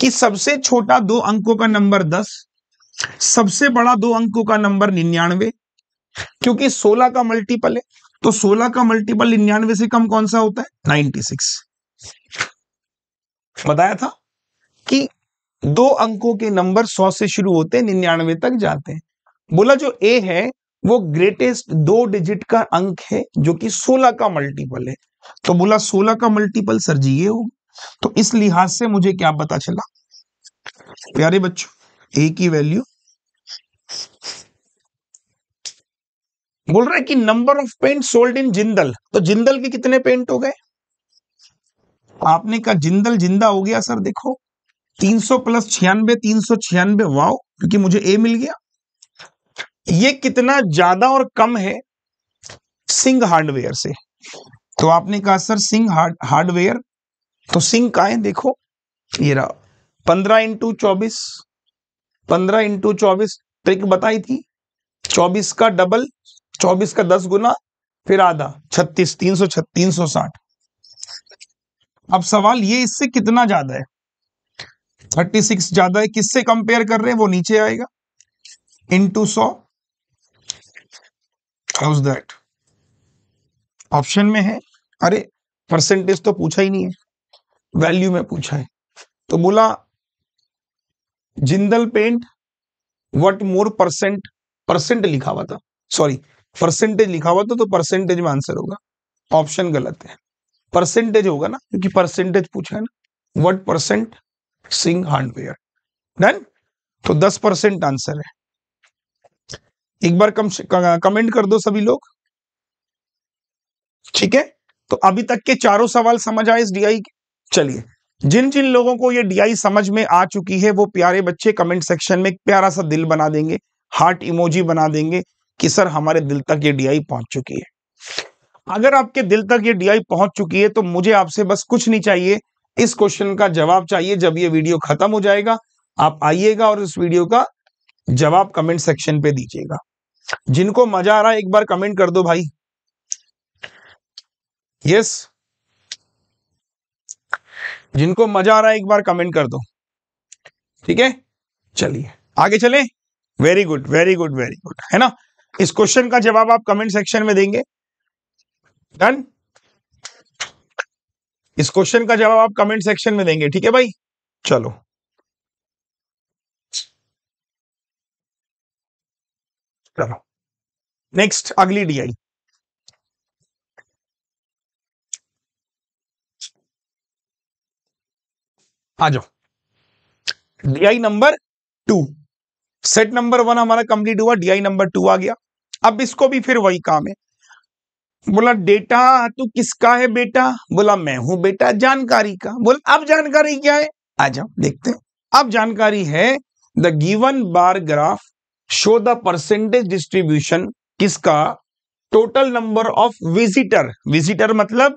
कि सबसे छोटा दो अंकों का नंबर दस सबसे बड़ा दो अंकों का नंबर निन्यानवे क्योंकि सोलह का मल्टीपल है तो सोलह का मल्टीपल निन्यानवे से कम कौन सा होता है नाइनटी सिक्स बताया था कि दो अंकों के नंबर सौ से शुरू होते हैं निन्यानवे तक जाते हैं बोला जो ए है वो ग्रेटेस्ट दो डिजिट का अंक है जो कि 16 का मल्टीपल है तो बोला 16 का मल्टीपल सर जी ये होगा तो इस लिहाज से मुझे क्या पता चला प्यारे बच्चों ए की वैल्यू बोल रहा है कि number of paint sold in Jindal तो जिंदल के कितने पेंट हो गए आपने कहा जिंदल जिंदा हो गया सर देखो 300 प्लस छियानबे तीन सौ छियानबे वाओ क्योंकि मुझे ए मिल गया ये कितना ज्यादा और कम है सिंह हार्डवेयर से तो आपने कहा सर सिंह हार्ड हार्डवेयर तो सिंह का है देखो ये रहा पंद्रह इंटू चौबीस पंद्रह इंटू चौबीस ट्रिक बताई थी चौबीस का डबल चौबीस का दस गुना फिर आधा छत्तीस तीन सौ तीन सौ साठ अब सवाल ये इससे कितना ज्यादा है थर्टी सिक्स ज्यादा है किससे कंपेयर कर रहे हैं वो नीचे आएगा इंटू सौ हाउस दैट ऑप्शन में है अरे परसेंटेज तो पूछा ही नहीं है वैल्यू में पूछा है तो बोला Jindal paint what more percent percent लिखा हुआ था सॉरी परसेंटेज लिखा हुआ था तो परसेंटेज में आंसर होगा ऑप्शन गलत है परसेंटेज होगा ना क्योंकि परसेंटेज पूछा है ना what percent Singh hardware done तो दस परसेंट आंसर है एक बार कम कमेंट कर दो सभी लोग ठीक है तो अभी तक के चारों सवाल समझ आए इस डीआई के चलिए जिन जिन लोगों को ये डीआई समझ में आ चुकी है वो प्यारे बच्चे कमेंट सेक्शन में एक प्यारा सा दिल बना देंगे हार्ट इमोजी बना देंगे कि सर हमारे दिल तक ये डीआई पहुंच चुकी है अगर आपके दिल तक ये डीआई पहुंच चुकी है तो मुझे आपसे बस कुछ नहीं चाहिए इस क्वेश्चन का जवाब चाहिए जब ये वीडियो खत्म हो जाएगा आप आइएगा और इस वीडियो का जवाब कमेंट सेक्शन पे दीजिएगा जिनको मजा आ रहा है एक बार कमेंट कर दो भाई यस जिनको मजा आ रहा है एक बार कमेंट कर दो ठीक है चलिए आगे चले very good very good very good है ना इस क्वेश्चन का जवाब आप कमेंट सेक्शन में देंगे डन इस क्वेश्चन का जवाब आप कमेंट सेक्शन में देंगे ठीक है भाई चलो चलो नेक्स्ट अगली डी आई आ जाओ DI number two set number one हमारा कंप्लीट हुआ डीआई नंबर टू आ गया अब इसको भी फिर वही काम है बोला डेटा तू किसका है बेटा बोला मैं हूं बेटा जानकारी का बोला अब जानकारी क्या है आ जाओ देखते हैं अब जानकारी है the given bar graph show the percentage distribution किसका total number of visitor visitor मतलब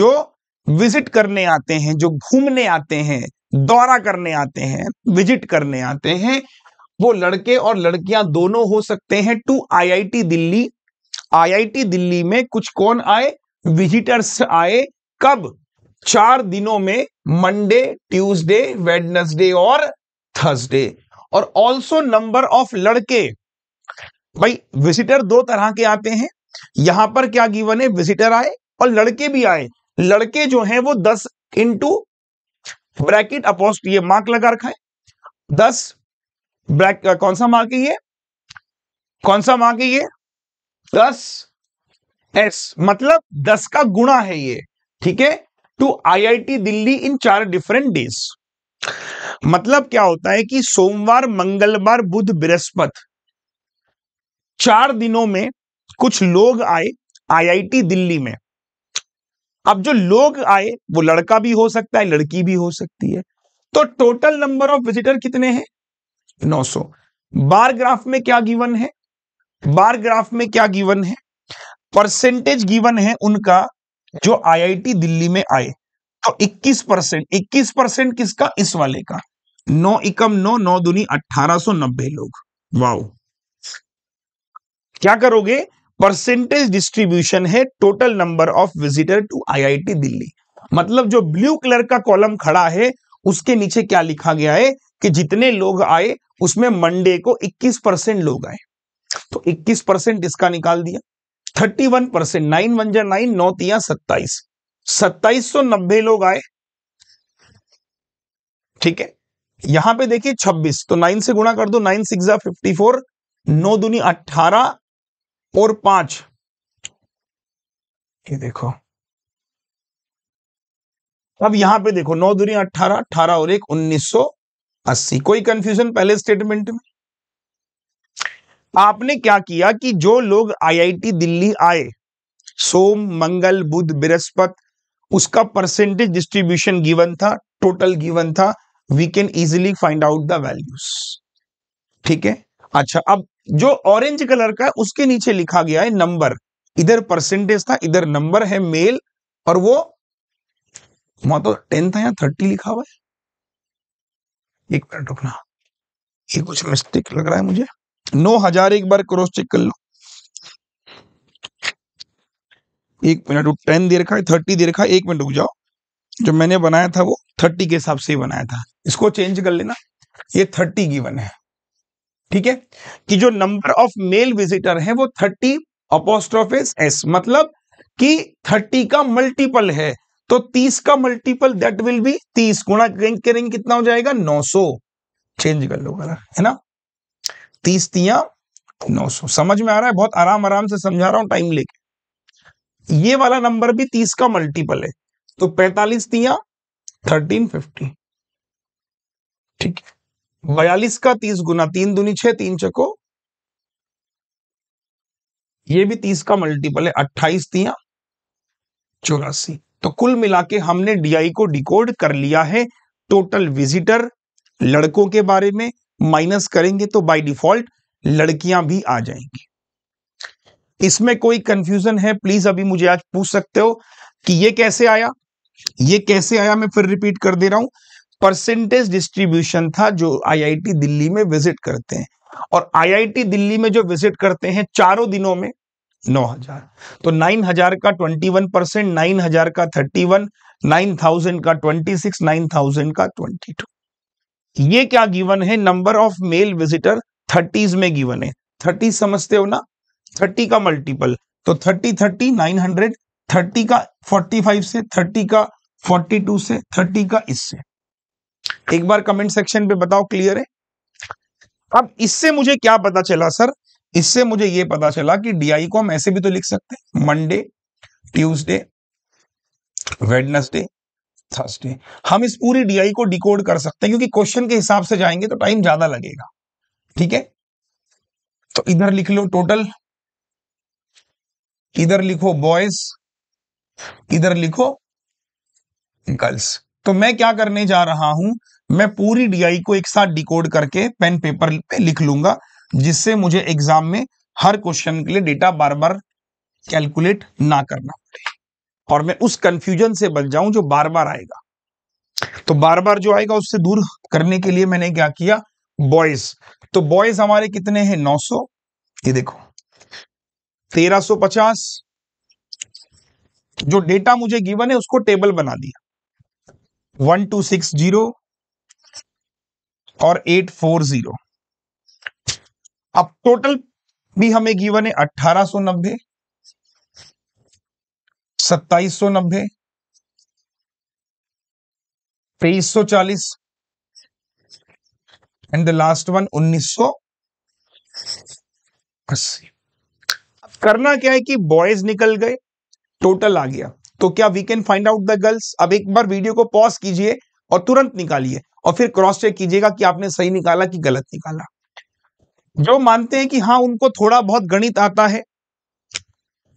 जो विजिट करने आते हैं जो घूमने आते हैं दौरा करने आते हैं विजिट करने आते हैं वो लड़के और लड़कियां दोनों हो सकते हैं to IIT Delhi IIT Delhi में कुछ कौन आए विजिटर्स आए कब चार दिनों में मंडे ट्यूसडे वेडनेसडे और थर्सडे और ऑल्सो नंबर ऑफ लड़के भाई विजिटर दो तरह के आते हैं यहां पर क्या गिवन है विजिटर आए और लड़के भी आए लड़के जो हैं वो दस इंटू ब्रैकेट अपोस्ट ये मार्क लगा रखा है दस ब्रैक कौन सा मार्क है ये कौन सा मार्क है ये दस एस मतलब दस का गुणा है ये ठीक है टू आईआईटी दिल्ली इन चार डिफरेंट डेज मतलब क्या होता है कि सोमवार मंगलवार बुध बृहस्पति चार दिनों में कुछ लोग आए आईआईटी दिल्ली में अब जो लोग आए वो लड़का भी हो सकता है लड़की भी हो सकती है तो टोटल नंबर ऑफ विजिटर कितने हैं 900 बार ग्राफ में क्या गिवन है बार ग्राफ में क्या गिवन है परसेंटेज गिवन है उनका जो आईआईटी दिल्ली में आए तो 21 परसेंट इक्कीस परसेंट किसका इस वाले का नौ इकम नौ नौ दुनी अठारह लोग वाओ क्या करोगे परसेंटेज डिस्ट्रीब्यूशन है total number of visitor to IIT Delhi मतलब जो ब्लू कलर का कॉलम खड़ा है उसके नीचे क्या लिखा गया है कि जितने लोग आए उसमें मंडे को 21 परसेंट लोग आए तो 21 परसेंट इसका निकाल दिया 31 परसेंट नाइन वन जा नाइन नौ तिया सत्ताईस नब्बे लोग आए ठीक है यहां पे देखिए 26 तो 9 से गुणा कर दो 9 सिक्स फिफ्टी फोर नौ दूनी अट्ठारह और पांच ये देखो अब यहां पे देखो नौ दूनी अट्ठारह अट्ठारह और एक उन्नीस सौ अस्सी कोई कंफ्यूजन पहले स्टेटमेंट में आपने क्या किया कि जो लोग आईआईटी दिल्ली आए सोम मंगल बुध बृहस्पत उसका परसेंटेज डिस्ट्रीब्यूशन गिवन था टोटल गिवन था we can easily find out the values ठीक है अच्छा अब जो ऑरेंज कलर का है उसके नीचे लिखा गया है नंबर इधर परसेंटेज था इधर नंबर है मेल और वो वहां तो टेन था या थर्टी लिखा हुआ है एक मिनट रुकना ये कुछ मिस्टेक लग रहा है मुझे नौ हजार एक बार क्रॉस चेक कर लो एक मिनट रुक टेन दे रखा है थर्टी दे रखा है एक मिनट रुक जाओ जो मैंने बनाया था वो थर्टी के हिसाब से बनाया था इसको चेंज कर लेना ये थर्टी गिवन है ठीक है कि जो नंबर ऑफ मेल विजिटर है वो थर्टी अपोस्ट्रोफिस एस मतलब कि थर्टी का मल्टीपल है तो तीस का मल्टीपल दैट विल बी तीस गुणा करेंगे कितना हो जाएगा नौ सौ चेंज कर लो करा है ना तीस तिया नौ सौ समझ में आ रहा है बहुत आराम आराम से समझा रहा हूं टाइम लेके ये वाला नंबर भी तीस का मल्टीपल है तो पैंतालीस दिया थर्टीन फिफ्टी ठीक है बयालीस का तीस गुना तीन दुनी छह तीन चको ये भी तीस का मल्टीपल है अट्ठाईस दिया चौरासी तो कुल मिला के हमने डीआई को डिकोड कर लिया है टोटल विजिटर लड़कों के बारे में माइनस करेंगे तो बाय डिफॉल्ट लड़कियां भी आ जाएंगी इसमें कोई कंफ्यूजन है प्लीज अभी मुझे आज पूछ सकते हो कि ये कैसे आया ये कैसे आया मैं फिर रिपीट कर दे रहा हूं परसेंटेज डिस्ट्रीब्यूशन था जो आईआईटी दिल्ली में विजिट करते हैं और आईआईटी दिल्ली में जो विजिट करते हैं चारों दिनों में 9000 तो 9000 का 21 परसेंट नाइन का 31 9000 का 26 9000 का 22 ये क्या गिवन है number of male visitor thirties में गिवन है थर्टीज समझते हो ना थर्टी का मल्टीपल तो thirty thirty nine hundred thirty का फोर्टी फाइव से थर्टी का फोर्टी टू से थर्टी का इससे एक बार कमेंट सेक्शन पे बताओ क्लियर है अब इससे मुझे क्या पता चला सर इससे मुझे ये पता चला कि डी को हम ऐसे भी तो लिख सकते हैं मंडे ट्यूसडे वेडनेसडे थर्सडे हम इस पूरी डी को डिकोड कर सकते हैं क्योंकि क्वेश्चन के हिसाब से जाएंगे तो टाइम ज्यादा लगेगा ठीक है तो इधर लिख लो टोटल इधर लिखो बॉयज इधर लिखो गर्ल्स तो मैं क्या करने जा रहा हूं मैं पूरी डीआई को एक साथ डिकोड करके पेन पेपर पे लिख लूंगा जिससे मुझे एग्जाम में हर क्वेश्चन के लिए डेटा बार बार कैलकुलेट ना करना पड़े और मैं उस कंफ्यूजन से बच जाऊं जो बार बार आएगा तो बार बार जो आएगा उससे दूर करने के लिए मैंने क्या किया बॉयज तो बॉयज हमारे कितने हैं 900 ये देखो 1350 जो डेटा मुझे गिवन है उसको टेबल बना दिया वन टू सिक्स जीरो और एट फोर जीरो अब टोटल भी हमें गिवन है अट्ठारह सो नब्बे सत्ताईस सौ नब्बे तेईस सौ चालीस एंड द लास्ट वन उन्नीस सौ अस्सी करना क्या है कि बॉयज निकल गए टोटल आ गया तो क्या we can find out the girls अब एक बार वीडियो को पॉज कीजिए और तुरंत निकालिए और फिर क्रॉस चेक कीजिएगा कि आपने सही निकाला कि गलत निकाला जो मानते हैं कि हाँ उनको थोड़ा बहुत गणित आता है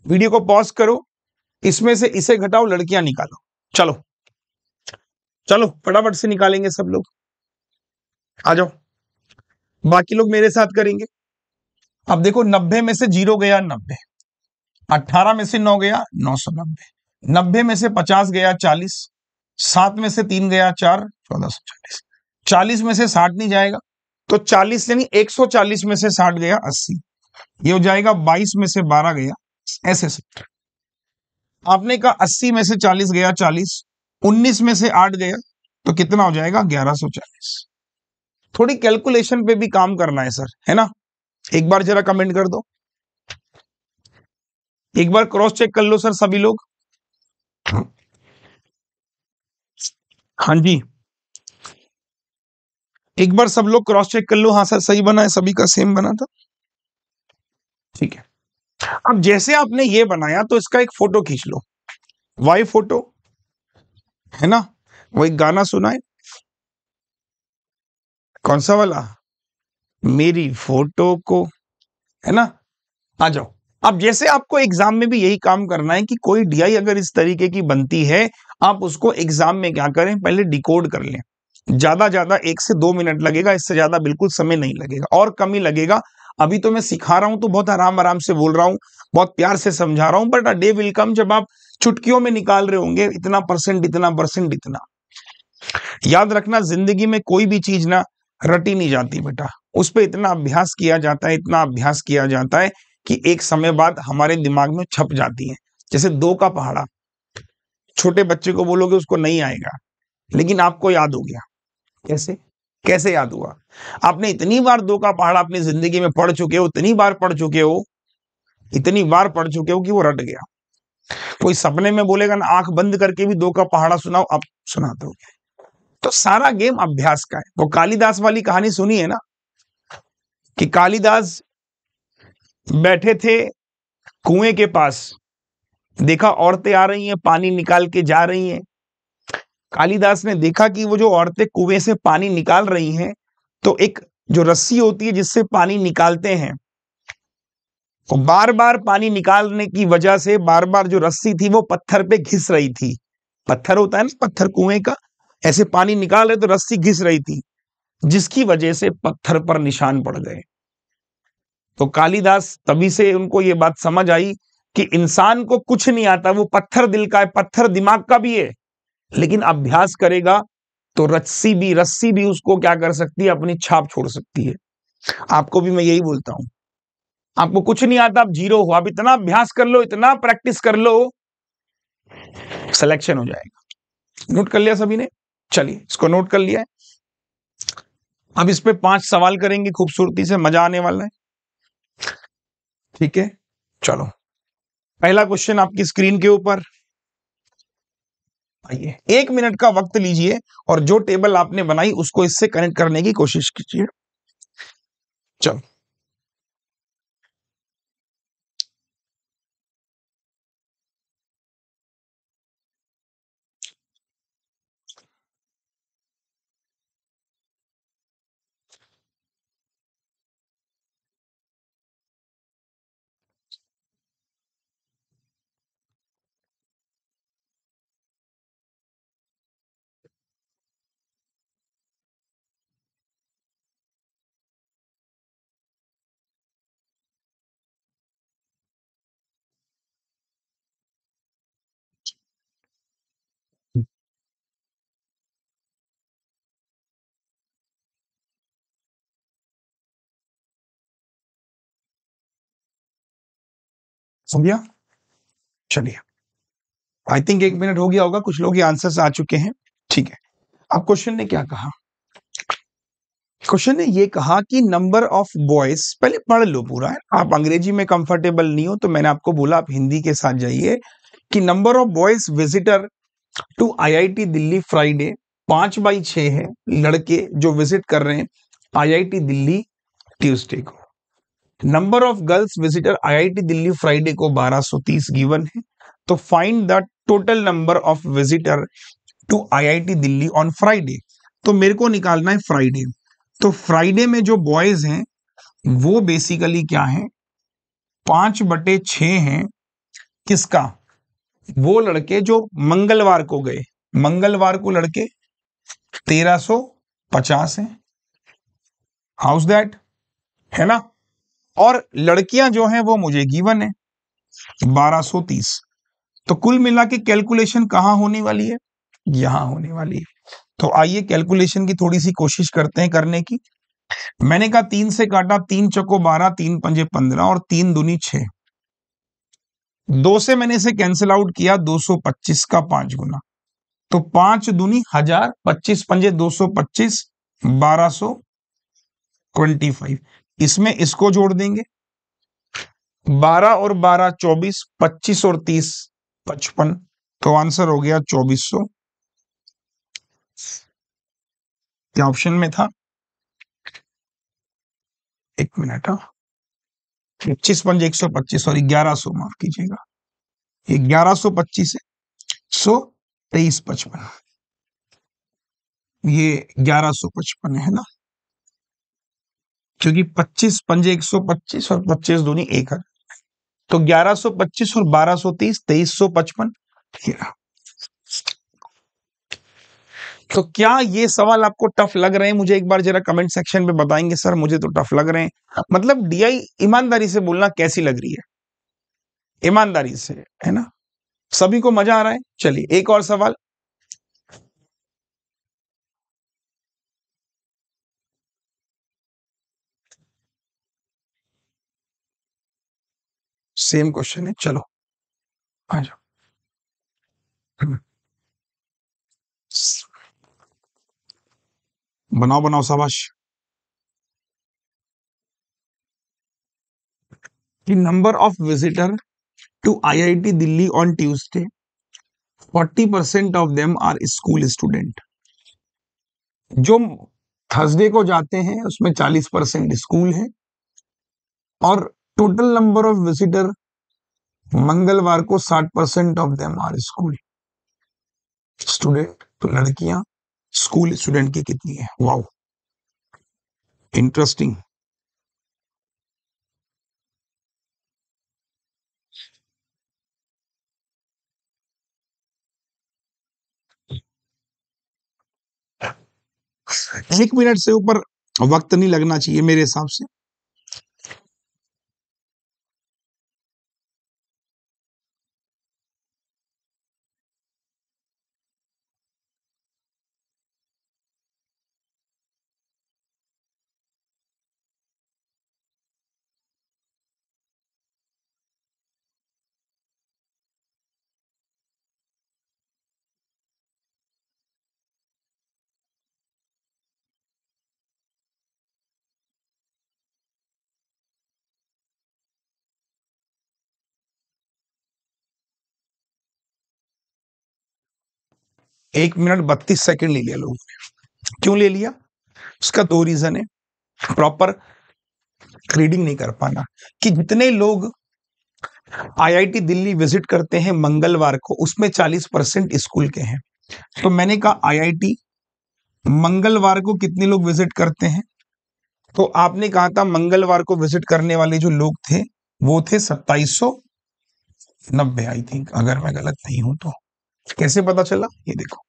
वीडियो को पॉज करो इसमें से इसे घटाओ लड़कियां निकालो चलो चलो फटाफट से निकालेंगे सब लोग आ जाओ बाकी लोग मेरे साथ करेंगे अब देखो नब्बे में से जीरो गया नब्बे अट्ठारह में से नौ गया नौ सौ नब्बे नब्बे में से पचास गया चालीस सात में से तीन गया चार चौदह सौ चालीस चालीस में से साठ नहीं जाएगा तो चालीस यानी एक सौ चालीस में से साठ गया अस्सी ये हो जाएगा बाईस में से बारह गया ऐसे से आपने कहा अस्सी में से चालीस गया चालीस उन्नीस में से आठ गया तो कितना हो जाएगा ग्यारह सौ चालीस थोड़ी कैलकुलेशन पे भी काम करना है सर है ना एक बार जरा कमेंट कर दो एक बार क्रॉस चेक कर लो सर सभी लोग हाँ जी एक बार सब लोग क्रॉस चेक कर लो हाँ सर सही बना है सभी का सेम बना था ठीक है अब जैसे आपने ये बनाया तो इसका एक फोटो खींच लो वाई फोटो है ना वो एक गाना सुना है कौन सा वाला मेरी फोटो को है ना आ जाओ अब जैसे आपको एग्जाम में भी यही काम करना है कि कोई डीआई अगर इस तरीके की बनती है आप उसको एग्जाम में क्या करें पहले डिकोड कर लें ज्यादा ज्यादा एक से दो मिनट लगेगा इससे ज्यादा बिल्कुल समय नहीं लगेगा और कम ही लगेगा अभी तो मैं सिखा रहा हूं तो बहुत आराम आराम से बोल रहा हूं बहुत प्यार से समझा रहा हूं but a day will come जब आप चुटकियों में निकाल रहे होंगे इतना परसेंट इतना परसेंट इतना याद रखना जिंदगी में कोई भी चीज ना रटी नहीं जाती बेटा उस पर इतना अभ्यास किया जाता है इतना अभ्यास किया जाता है कि एक समय बाद हमारे दिमाग में छप जाती है जैसे दो का पहाड़ा छोटे बच्चे को बोलोगे उसको नहीं आएगा लेकिन आपको याद हो गया कैसे कैसे याद हुआ आपने इतनी बार दो का पहाड़ा अपनी जिंदगी में पढ़ चुके हो इतनी बार पढ़ चुके हो इतनी बार पढ़ चुके हो कि वो रट गया कोई सपने में बोलेगा ना आंख बंद करके भी दो का पहाड़ा सुनाओ आप सुनाते हो तो सारा गेम अभ्यास का है वो कालिदास वाली कहानी सुनी है ना कि कालिदास बैठे थे कुएं के पास देखा औरतें आ रही हैं पानी निकाल के जा रही हैं कालिदास ने देखा कि वो जो औरतें कुएं से पानी निकाल रही हैं तो एक जो रस्सी होती है जिससे पानी निकालते हैं तो बार बार पानी निकालने की वजह से बार बार जो रस्सी थी वो पत्थर पे घिस रही थी पत्थर होता है ना पत्थर कुएं का ऐसे पानी निकाल रहे तो रस्सी घिस रही थी जिसकी वजह से पत्थर पर निशान पड़ गए तो कालिदास तभी से उनको ये बात समझ आई कि इंसान को कुछ नहीं आता वो पत्थर दिल का है पत्थर दिमाग का भी है लेकिन अभ्यास करेगा तो रस्सी भी रस्सी भी उसको क्या कर सकती है अपनी छाप छोड़ सकती है आपको भी मैं यही बोलता हूं आपको कुछ नहीं आता आप जीरो हो आप इतना अभ्यास कर लो इतना प्रैक्टिस कर लो सिलेक्शन हो जाएगा नोट कर लिया सभी ने चलिए इसको नोट कर लिया है अब इस पर पांच सवाल करेंगे खूबसूरती से मजा आने वाला है ठीक है चलो पहला क्वेश्चन आपकी स्क्रीन के ऊपर आइए एक मिनट का वक्त लीजिए और जो टेबल आपने बनाई उसको इससे कनेक्ट करने की कोशिश कीजिए चलो गया चलिए आई थिंक एक मिनट हो गया होगा कुछ लोग आंसर आंसर्स आ चुके हैं ठीक है अब क्वेश्चन ने क्या कहा क्वेश्चन ने ये कहा कि नंबर ऑफ बॉयज पहले पढ़ लो पूरा आप अंग्रेजी में कंफर्टेबल नहीं हो तो मैंने आपको बोला आप हिंदी के साथ जाइए कि number of boys visitor to IIT Delhi Friday पांच बाई छ है लड़के जो विजिट कर रहे हैं आईआईटी दिल्ली ट्यूसडे को number of girls visitor IIT Delhi Friday को 1230 गिवन है तो find the total number of visitor to IIT Delhi on Friday तो मेरे को निकालना है फ्राइडे तो फ्राइडे में जो बॉयज हैं वो बेसिकली क्या है पांच बटे छ हैं किसका वो लड़के जो मंगलवार को गए मंगलवार को लड़के तेरह सो पचास है हाउस दैट है ना और लड़कियां जो हैं वो मुझे गिवन है 1230 तो कुल मिला के कैलकुलेशन कहाँ होने वाली है यहां होने वाली है तो आइए कैलकुलेशन की थोड़ी सी कोशिश करते हैं करने की मैंने कहा तीन से काटा तीन चको बारह तीन पंजे पंद्रह और तीन दुनी छ दो से मैंने इसे कैंसिल आउट किया 225 का पांच गुना तो पांच दुनी हजार पच्चीस पंजे 225 1225 इसमें इसको जोड़ देंगे बारह और बारह चौबीस पच्चीस और तीस पचपन तो आंसर हो गया चौबीस सौ क्या ऑप्शन में था एक मिनट हाँ। पच्चीस पंज एक सौ पच्चीस सॉरी ग्यारह सौ माफ कीजिएगा ये ग्यारह सौ पच्चीस है सो तेईस पचपन ये ग्यारह सौ पचपन है ना क्योंकि 25 पंजे 125 और 25 दूनी एक है तो 1125 और 1230 पचपन तो क्या ये सवाल आपको टफ लग रहे हैं मुझे एक बार जरा कमेंट सेक्शन में बताएंगे सर मुझे तो टफ लग रहे हैं मतलब डीआई ईमानदारी से बोलना कैसी लग रही है ईमानदारी से है ना सभी को मजा आ रहा है चलिए एक और सवाल सेम क्वेश्चन है चलो आ जाओ बनाओ बनाओ शाबाश कि number of visitor to IIT Delhi on Tuesday 40 percent of them are school student जो थर्सडे को जाते हैं उसमें 40 परसेंट स्कूल है और टोटल नंबर ऑफ विजिटर मंगलवार को 60 percent of them are school student तो लड़कियां स्कूल स्टूडेंट की कितनी है वाओ इंटरेस्टिंग एक मिनट से ऊपर वक्त नहीं लगना चाहिए मेरे हिसाब से एक मिनट बत्तीस सेकंड ले लिया लोगों ने क्यों ले लिया उसका दो रीजन है प्रॉपर रीडिंग नहीं कर पाना कि जितने लोग आईआईटी दिल्ली विजिट करते हैं मंगलवार को उसमें 40 परसेंट स्कूल के हैं तो मैंने कहा आईआईटी मंगलवार को कितने लोग विजिट करते हैं तो आपने कहा था मंगलवार को विजिट करने वाले जो लोग थे वो थे सत्ताईस सौ नब्बे आई थिंक अगर मैं गलत नहीं हूं तो कैसे पता चला ये देखो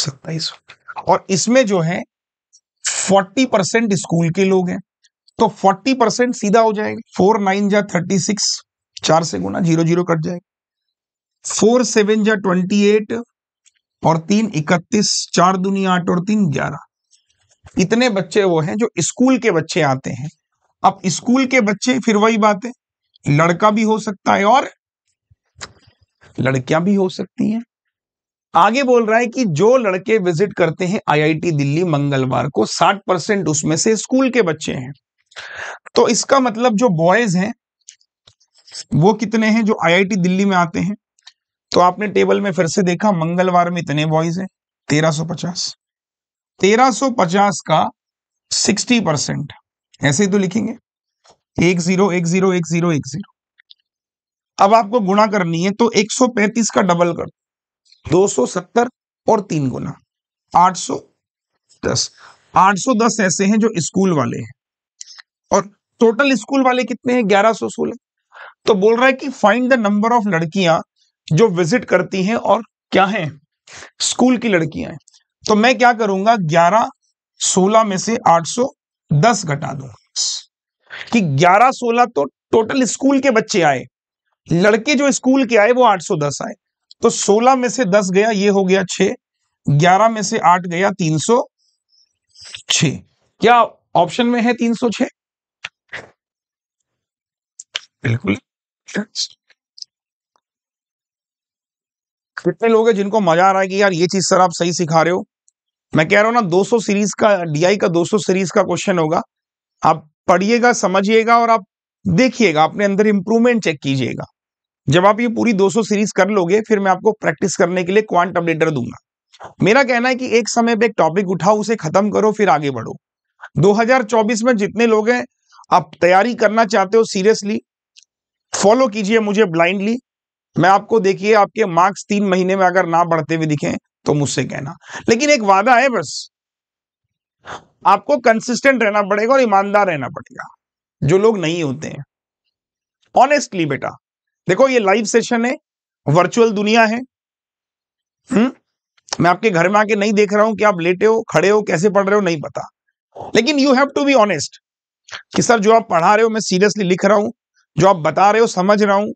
सत्ताईस और इसमें जो है फोर्टी परसेंट स्कूल के लोग हैं तो फोर्टी परसेंट सीधा हो जाएगा फोर नाइन जा थर्टी सिक्स चार से गुना जीरो जीरो कट जाएगा फोर सेवन जा ट्वेंटी एट और तीन इकतीस चार दुनिया आठ और तीन ग्यारह इतने बच्चे वो हैं जो स्कूल के बच्चे आते हैं अब स्कूल के बच्चे फिर वही बात है लड़का भी हो सकता है और लड़कियां भी हो सकती हैं आगे बोल रहा है कि जो लड़के विजिट करते हैं आईआईटी दिल्ली मंगलवार को 60 परसेंट उसमें से स्कूल के बच्चे हैं तो इसका मतलब जो बॉयज हैं वो कितने हैं जो आईआईटी दिल्ली में आते हैं तो आपने टेबल में फिर से देखा मंगलवार में इतने बॉयज हैं 1350 1350 का 60 परसेंट ऐसे ही तो लिखेंगे एक जीरो एक जीरो एक जीरो एक जीरो अब आपको गुणा करनी है तो 135 का डबल कर 270 और तीन गुना 810 810 ऐसे हैं जो स्कूल वाले हैं और टोटल स्कूल वाले कितने हैं 1116 तो बोल रहा है कि फाइंड द नंबर ऑफ लड़कियां जो विजिट करती हैं और क्या हैं स्कूल की लड़कियां हैं तो मैं क्या करूंगा 11 16 में से 810 घटा दूंगा कि 11 16 तो टोटल स्कूल के बच्चे आए लड़के जो स्कूल के आए वो 810 आए तो 16 में से 10 गया ये हो गया 6 11 में से 8 गया 306 क्या ऑप्शन में है 306 बिल्कुल कितने लोग हैं जिनको मजा आ रहा है कि यार ये चीज सर आप सही सिखा रहे हो मैं कह रहा हूं ना 200 सीरीज का डीआई का 200 सीरीज का क्वेश्चन होगा आप पढ़िएगा समझिएगा और आप देखिएगा अपने अंदर इंप्रूवमेंट चेक कीजिएगा जब आप ये पूरी 200 सीरीज कर लोगे फिर मैं आपको प्रैक्टिस करने के लिए क्वांट अपडेटर दूंगा मेरा कहना है कि एक समय पे एक टॉपिक उठाओ उसे खत्म करो फिर आगे बढ़ो 2024 में जितने लोग हैं आप तैयारी करना चाहते हो सीरियसली फॉलो कीजिए मुझे ब्लाइंडली मैं आपको देखिए आपके मार्क्स तीन महीने में अगर ना बढ़ते हुए दिखे तो मुझसे कहना लेकिन एक वादा है बस आपको कंसिस्टेंट रहना पड़ेगा और ईमानदार रहना पड़ेगा जो लोग नहीं होते हैं ऑनेस्टली बेटा देखो ये लाइव सेशन है वर्चुअल दुनिया है हुँ? हम्म? मैं आपके घर में आके नहीं देख रहा हूं कि आप लेटे हो खड़े हो कैसे पढ़ रहे हो नहीं पता लेकिन you have to be honest कि सर जो आप पढ़ा रहे हो मैं सीरियसली लिख रहा हूं जो आप बता रहे हो समझ रहा हूं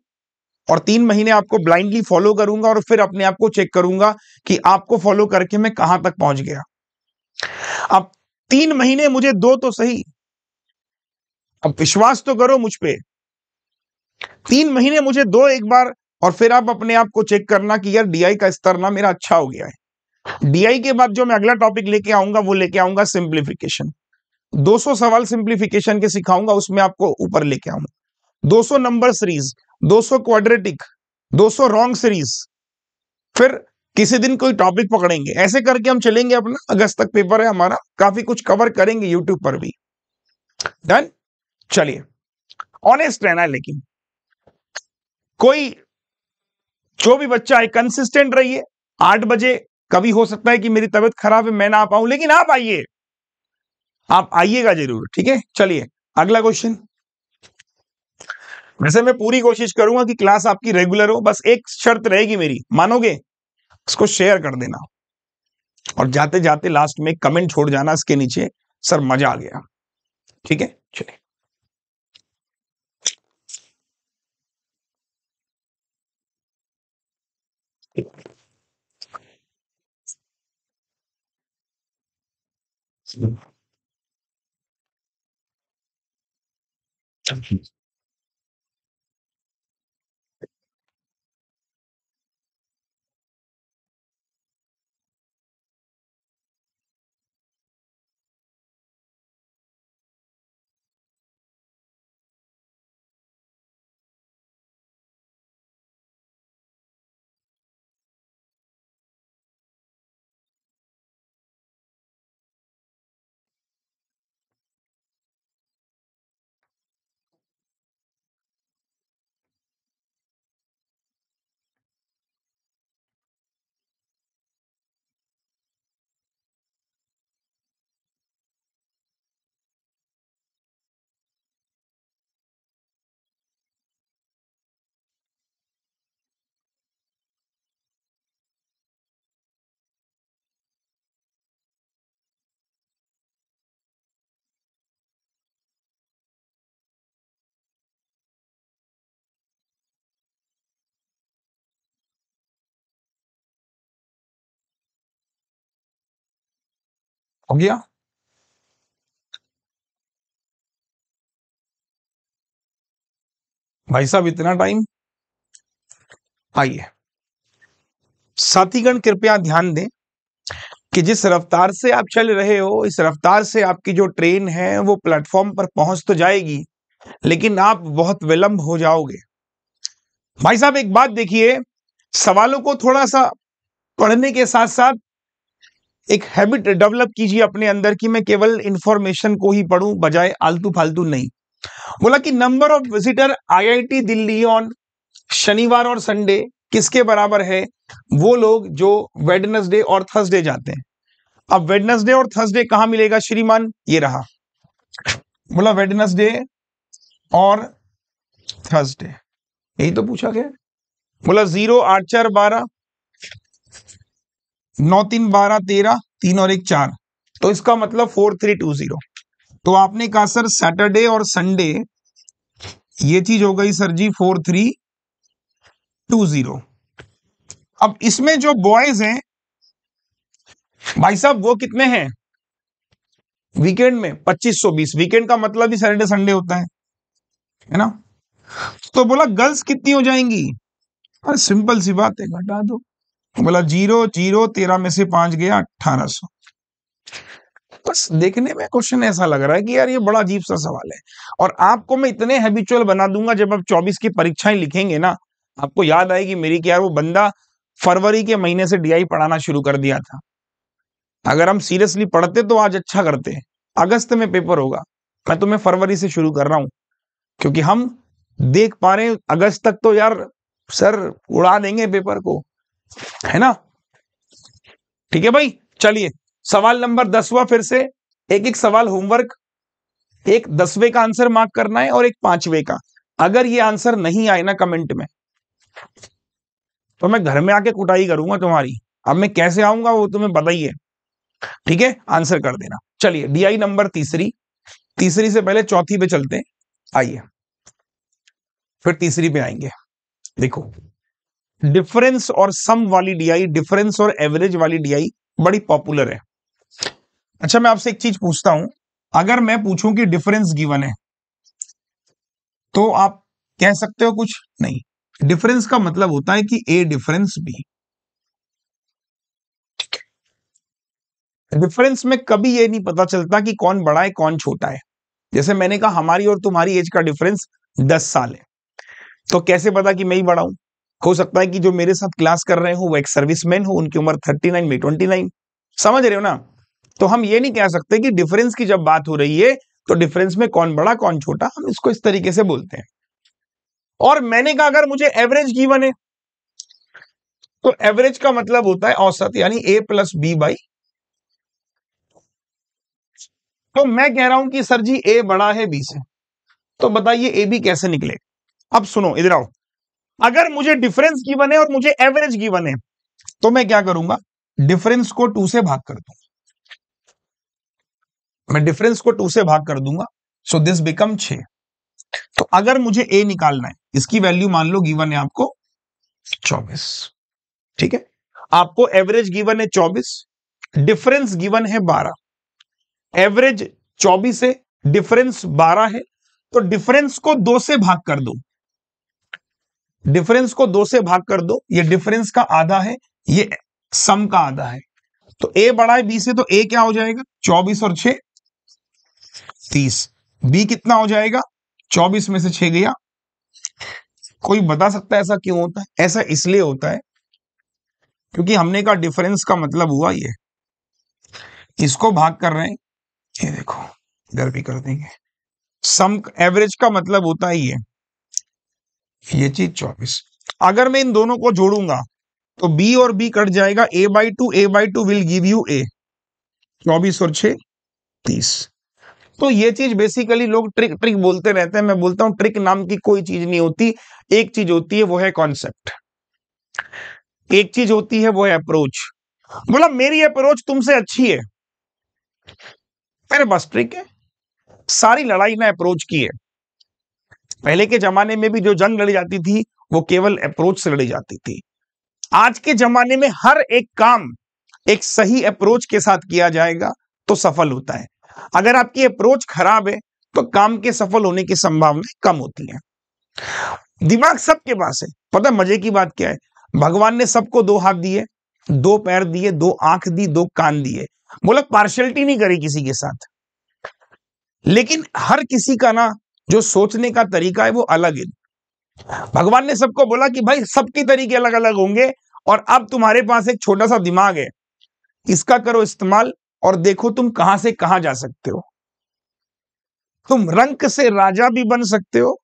और तीन महीने आपको ब्लाइंडली फॉलो करूंगा और फिर अपने आप को चेक करूंगा कि आपको फॉलो करके मैं कहां तक पहुंच गया अब तीन महीने मुझे दो तो सही अब विश्वास तो करो मुझ पर तीन महीने मुझे दो एक बार और फिर आप अपने आप को चेक करना कि यार डीआई का स्तर ना मेरा अच्छा हो गया है डीआई के बाद जो मैं अगला टॉपिक लेके आऊंगा वो लेके आऊंगा सिंप्लीफिकेशन 200 सवाल सिंप्लीफिकेशन के सिखाऊंगा उसमें आपको ऊपर लेके आऊंगा 200 number series 200 quadratic 200 wrong series फिर किसी दिन कोई टॉपिक पकड़ेंगे ऐसे करके हम चलेंगे अपना अगस्त तक पेपर है हमारा काफी कुछ कवर करेंगे यूट्यूब पर भी डन चलिए ऑनेस्ट रहना है लेकिन कोई जो भी बच्चा है कंसिस्टेंट रहिए आठ बजे कभी हो सकता है कि मेरी तबीयत खराब है मैं ना आ पाऊं लेकिन आप आइए आप आइएगा जरूर ठीक है चलिए अगला क्वेश्चन वैसे मैं पूरी कोशिश करूंगा कि क्लास आपकी रेगुलर हो बस एक शर्त रहेगी मेरी मानोगे इसको शेयर कर देना और जाते जाते लास्ट में कमेंट छोड़ जाना इसके नीचे सर मजा आ गया ठीक है चलिए Thank you. हो गया भाई साहब इतना टाइम आइए साथीगण कृपया ध्यान दें कि जिस रफ्तार से आप चल रहे हो इस रफ्तार से आपकी जो ट्रेन है वो प्लेटफॉर्म पर पहुंच तो जाएगी लेकिन आप बहुत विलंब हो जाओगे भाई साहब एक बात देखिए सवालों को थोड़ा सा पढ़ने के साथ साथ एक हैबिट डेवलप कीजिए अपने अंदर कि मैं केवल इंफॉर्मेशन को ही पढ़ू बजाय आलतू फालतू नहीं बोला कि number of visitor IIT Delhi on शनिवार और संडे किसके बराबर है वो लोग जो वेडनेसडे और थर्सडे जाते हैं अब वेडनेसडे और थर्सडे कहा मिलेगा श्रीमान ये रहा बोला वेडनेसडे और थर्सडे यही तो पूछा गया बोला जीरो आठ चार बारह नौ तीन बारह तेरह तीन और एक चार तो इसका मतलब फोर थ्री टू जीरो तो आपने कहा सर सैटरडे और संडे ये चीज हो गई sir ji four three two zero अब इसमें जो बॉयज हैं भाई साहब वो कितने हैं वीकेंड में 2520 वीकेंड का मतलब ही सैटरडे संडे होता है है ना तो बोला गर्ल्स कितनी हो जाएंगी अरे सिंपल सी बात है घटा दो बोला मतलब जीरो जीरो तेरह में से पांच गया अठारह सौ बस देखने में क्वेश्चन ऐसा लग रहा है कि यार ये बड़ा अजीब सा सवाल है और आपको मैं इतने हैबिचुअल बना दूंगा जब आप चौबीस की परीक्षाएं लिखेंगे ना आपको याद आएगी मेरी कि यार वो बंदा फरवरी के महीने से डीआई पढ़ाना शुरू कर दिया था अगर हम सीरियसली पढ़ते तो आज अच्छा करते अगस्त में पेपर होगा मैं तुम्हें फरवरी से शुरू कर रहा हूं क्योंकि हम देख पा रहे हैं अगस्त तक तो यार सर उड़ा देंगे पेपर को है ना ठीक है भाई चलिए सवाल नंबर दसवा फिर से एक एक सवाल होमवर्क एक दसवें का आंसर मार्क करना है और एक पांचवे का अगर ये आंसर नहीं आए ना कमेंट में तो मैं घर में आके कुटाई करूंगा तुम्हारी अब मैं कैसे आऊंगा वो तुम्हें बताइए ठीक है आंसर कर देना चलिए डीआई नंबर तीसरी तीसरी से पहले चौथी पे चलते हैं आइए फिर तीसरी पे आएंगे देखो डिफरेंस और सम वाली डीआई डिफरेंस और एवरेज वाली डीआई बड़ी पॉपुलर है अच्छा मैं आपसे एक चीज पूछता हूं अगर मैं पूछूं कि डिफरेंस गिवन है तो आप कह सकते हो कुछ नहीं डिफरेंस का मतलब होता है कि ए डिफरेंस बी डिफरेंस में कभी ये नहीं पता चलता कि कौन बड़ा है कौन छोटा है जैसे मैंने कहा हमारी और तुम्हारी एज का डिफरेंस दस साल है तो कैसे पता कि मैं ही बड़ा हूं हो सकता है कि जो मेरे साथ क्लास कर रहे हो वो एक सर्विसमैन हो उनकी उम्र थर्टी नाइन में ट्वेंटी नाइन समझ रहे हो ना तो हम ये नहीं कह सकते कि डिफरेंस की जब बात हो रही है तो डिफरेंस में कौन बड़ा कौन छोटा हम इसको इस तरीके से बोलते हैं और मैंने कहा अगर मुझे एवरेज गिवन है तो एवरेज का मतलब होता है औसत यानी ए प्लस बी बाई तो मैं कह रहा हूं कि सर जी ए बड़ा है बी से तो बताइए ए बी कैसे निकले अब सुनो इधर आओ अगर मुझे डिफरेंस गिवन है और मुझे एवरेज गिवन है तो मैं क्या करूंगा डिफरेंस को टू से भाग कर दूंगा मैं डिफरेंस को टू से भाग कर दूंगा सो दिस बिकम छ तो अगर मुझे ए निकालना है इसकी वैल्यू मान लो गिवन है आपको चौबीस ठीक है आपको एवरेज गिवन है चौबीस डिफरेंस गिवन है बारह एवरेज चौबीस है डिफरेंस बारह है तो डिफरेंस को दो से भाग कर दो डिफरेंस को दो से भाग कर दो ये डिफरेंस का आधा है ये सम का आधा है तो ए बड़ा है बी से तो ए क्या हो जाएगा चौबीस और छे तीस बी कितना हो जाएगा चौबीस में से छ गया कोई बता सकता है ऐसा क्यों होता है ऐसा इसलिए होता है क्योंकि हमने कहा डिफरेंस का मतलब हुआ ये इसको भाग कर रहे हैं ये देखो इधर भी कर देंगे सम एवरेज का मतलब होता ही है ये चीज चौबीस अगर मैं इन दोनों को जोड़ूंगा तो बी और बी कट जाएगा A by two A by two will give you A चौबीस और छे तीस तो ये चीज बेसिकली लोग ट्रिक ट्रिक बोलते रहते हैं मैं बोलता हूं ट्रिक नाम की कोई चीज नहीं होती एक चीज होती है वो है कॉन्सेप्ट एक चीज होती है वो है अप्रोच बोला मेरी अप्रोच तुमसे अच्छी है मेरे बस ट्रिक है सारी लड़ाई ने अप्रोच की है पहले के जमाने में भी जो जंग लड़ी जाती थी वो केवल अप्रोच से लड़ी जाती थी आज के जमाने में हर एक काम एक सही अप्रोच के साथ किया जाएगा तो सफल होता है अगर आपकी अप्रोच खराब है तो काम के सफल होने की संभावना कम होती है दिमाग सबके पास है पता मजे की बात क्या है भगवान ने सबको दो हाथ दिए दो पैर दिए दो आंख दी दो कान दिए बोला पार्शलिटी नहीं करी किसी के साथ लेकिन हर किसी का ना जो सोचने का तरीका है वो अलग है भगवान ने सबको बोला कि भाई सबके तरीके अलग अलग होंगे और अब तुम्हारे पास एक छोटा सा दिमाग है इसका करो इस्तेमाल और देखो तुम कहां से कहां जा सकते हो तुम रंक से राजा भी बन सकते हो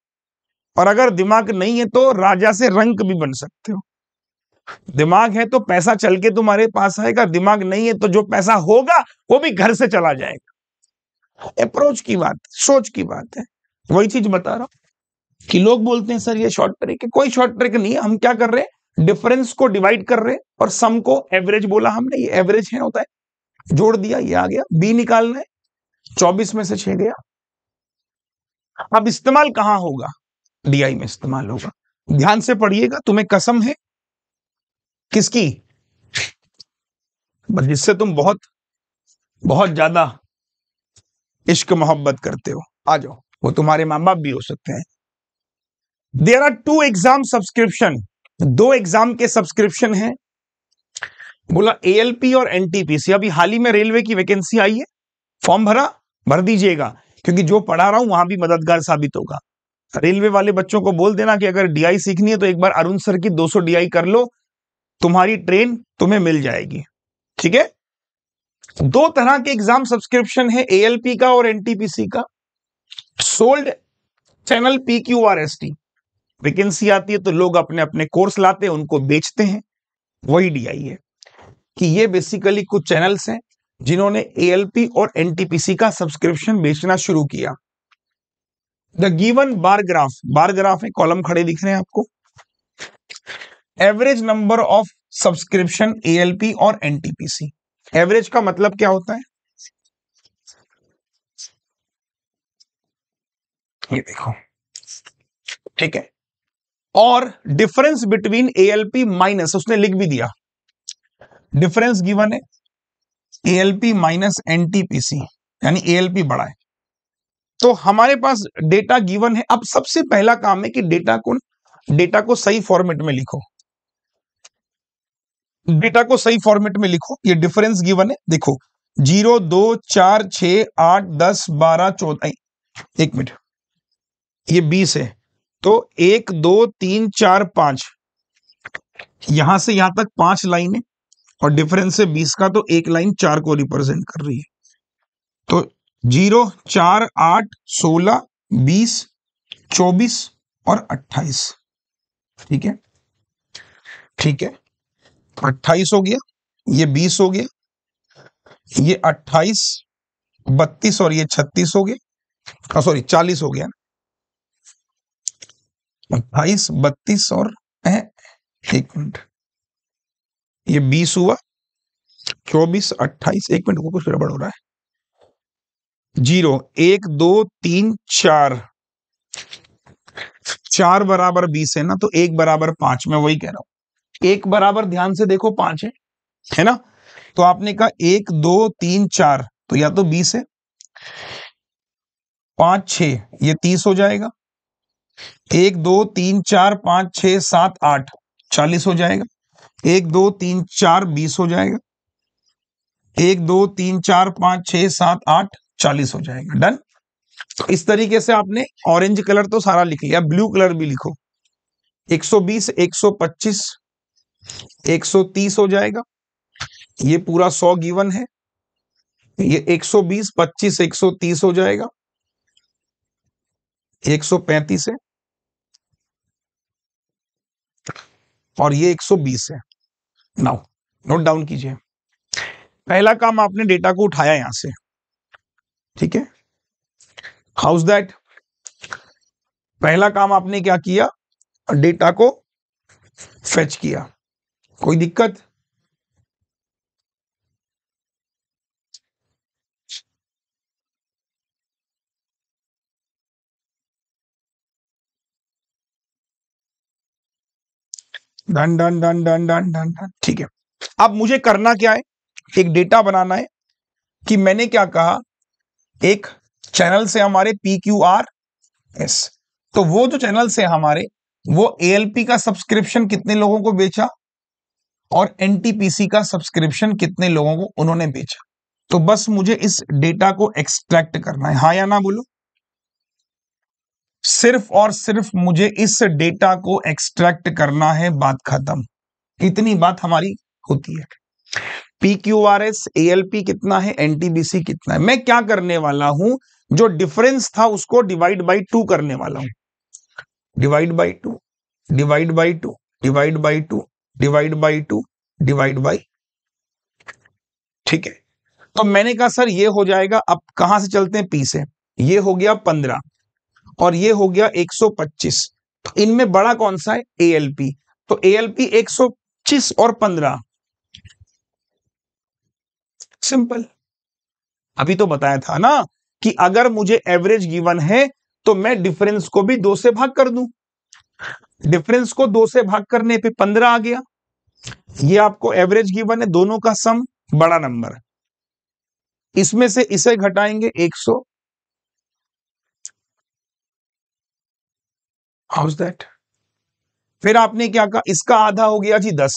और अगर दिमाग नहीं है तो राजा से रंक भी बन सकते हो दिमाग है तो पैसा चल के तुम्हारे पास आएगा दिमाग नहीं है तो जो पैसा होगा वो भी घर से चला जाएगा अप्रोच की बात सोच की बात है वही चीज बता रहा हूं कि लोग बोलते हैं सर ये शॉर्ट ट्रिक है कोई शॉर्ट ट्रिक नहीं है हम क्या कर रहे हैं डिफरेंस को डिवाइड कर रहे हैं और सम को एवरेज बोला हमने ये एवरेज है होता है जोड़ दिया ये आ गया बी निकालना है चौबीस में से छह गया अब इस्तेमाल कहां होगा डीआई में इस्तेमाल होगा ध्यान से पढ़िएगा तुम्हें कसम है किसकी जिससे तुम बहुत बहुत ज्यादा इश्क मोहब्बत करते हो आ जाओ वो तुम्हारे माँ बाप भी हो सकते हैं there are two exam subscription दो एग्जाम के सब्सक्रिप्शन है बोला एएलपी और एनटीपीसी अभी हाल ही में रेलवे की वैकेंसी आई है फॉर्म भरा भर दीजिएगा क्योंकि जो पढ़ा रहा हूं वहां भी मददगार साबित होगा रेलवे वाले बच्चों को बोल देना कि अगर डीआई सीखनी है तो एक बार अरुण सर की 200 डीआई कर लो तुम्हारी ट्रेन तुम्हें मिल जाएगी ठीक है दो तरह के एग्जाम सब्सक्रिप्शन है एएलपी का और एनटीपीसी का sold channel P Q R S T vacancy आती है तो लोग अपने अपने कोर्स लाते हैं उनको बेचते हैं वही डीआई है कि ये बेसिकली कुछ चैनल्स हैं जिन्होंने एएलपी और एनटीपीसी का सब्सक्रिप्शन बेचना शुरू किया the given bar graph bar graph में कॉलम खड़े दिख रहे हैं आपको average number of subscription ALP और एनटीपीसी एवरेज का मतलब क्या होता है ये देखो ठीक है और difference between A L P minus उसने लिख भी दिया डिफरेंस गिवन है A L P minus NTPC यानी ए एल पी बड़ा है तो हमारे पास डेटा गिवन है अब सबसे पहला काम है कि डेटा को डेटा को सही फॉर्मेट में लिखो डेटा को सही फॉर्मेट में लिखो ये डिफरेंस गिवन है देखो जीरो दो चार छ आठ दस बारह चौदह एक मिनट ये बीस है तो एक दो तीन चार पांच यहां से यहां तक पांच लाइन है और डिफरेंस है बीस का तो एक लाइन चार को रिप्रेजेंट कर रही है तो जीरो चार आठ सोलह बीस चौबीस और अट्ठाईस ठीक है ठीक है अट्ठाईस हो गया ये बीस हो गया ये अट्ठाईस बत्तीस और ये छत्तीस हो गया सॉरी चालीस हो गया अट्ठाईस बत्तीस और एक मिनट ये बीस हुआ चौबीस अट्ठाईस एक मिनट वो कुछ गड़बड़ हो रहा है जीरो एक दो तीन चार चार बराबर बीस है ना तो एक बराबर पांच मैं वही कह रहा हूं एक बराबर ध्यान से देखो पांच है है ना तो आपने कहा एक दो तीन चार तो या तो बीस है पांच छ ये तीस हो जाएगा एक दो तीन चार पांच छ सात आठ चालीस हो जाएगा एक दो तीन चार बीस हो जाएगा एक दो तीन चार पांच छ सात आठ चालीस हो जाएगा डन तो इस तरीके से आपने ऑरेंज कलर तो सारा लिख लिया ब्लू कलर भी लिखो 120 125 130 हो जाएगा ये पूरा 100 गिवन है ये 120 25 130 हो जाएगा 135 है और ये 120 है नाउ नोट डाउन कीजिए पहला काम आपने डेटा को उठाया यहां से ठीक है हाउस दैट पहला काम आपने क्या किया डेटा को फेच किया कोई दिक्कत done done done done done done done ठीक है अब मुझे करना क्या है एक डेटा बनाना है कि मैंने क्या कहा एक चैनल से हमारे पी क्यू आर एस तो वो जो चैनल से हमारे वो ए का सब्सक्रिप्शन कितने लोगों को बेचा और एनटीपीसी का सब्सक्रिप्शन कितने लोगों को उन्होंने बेचा तो बस मुझे इस डेटा को एक्सट्रैक्ट करना है हाँ या ना बोलो सिर्फ और सिर्फ मुझे इस डेटा को एक्सट्रैक्ट करना है बात खत्म इतनी बात हमारी होती है P Q R S A L P कितना है एन टी बी सी कितना है मैं क्या करने वाला हूं जो डिफरेंस था उसको डिवाइड बाई टू करने वाला हूं divide by two divide by two divide by two divide by two divide by ठीक है तो मैंने कहा सर ये हो जाएगा अब कहां से चलते हैं पी से ये हो गया पंद्रह और ये हो गया 125 तो इनमें बड़ा कौन सा है ए एल पी तो ए एल सौ पच्चीस और 15 सिंपल अभी तो बताया था ना कि अगर मुझे एवरेज गिवन है तो मैं डिफरेंस को भी दो से भाग कर दूं डिफरेंस को दो से भाग करने पे पंद्रह आ गया ये आपको एवरेज गिवन है दोनों का सम बड़ा नंबर इसमें से इसे घटाएंगे एक सौ हाउस दैट फिर आपने क्या कहा इसका आधा हो गया जी दस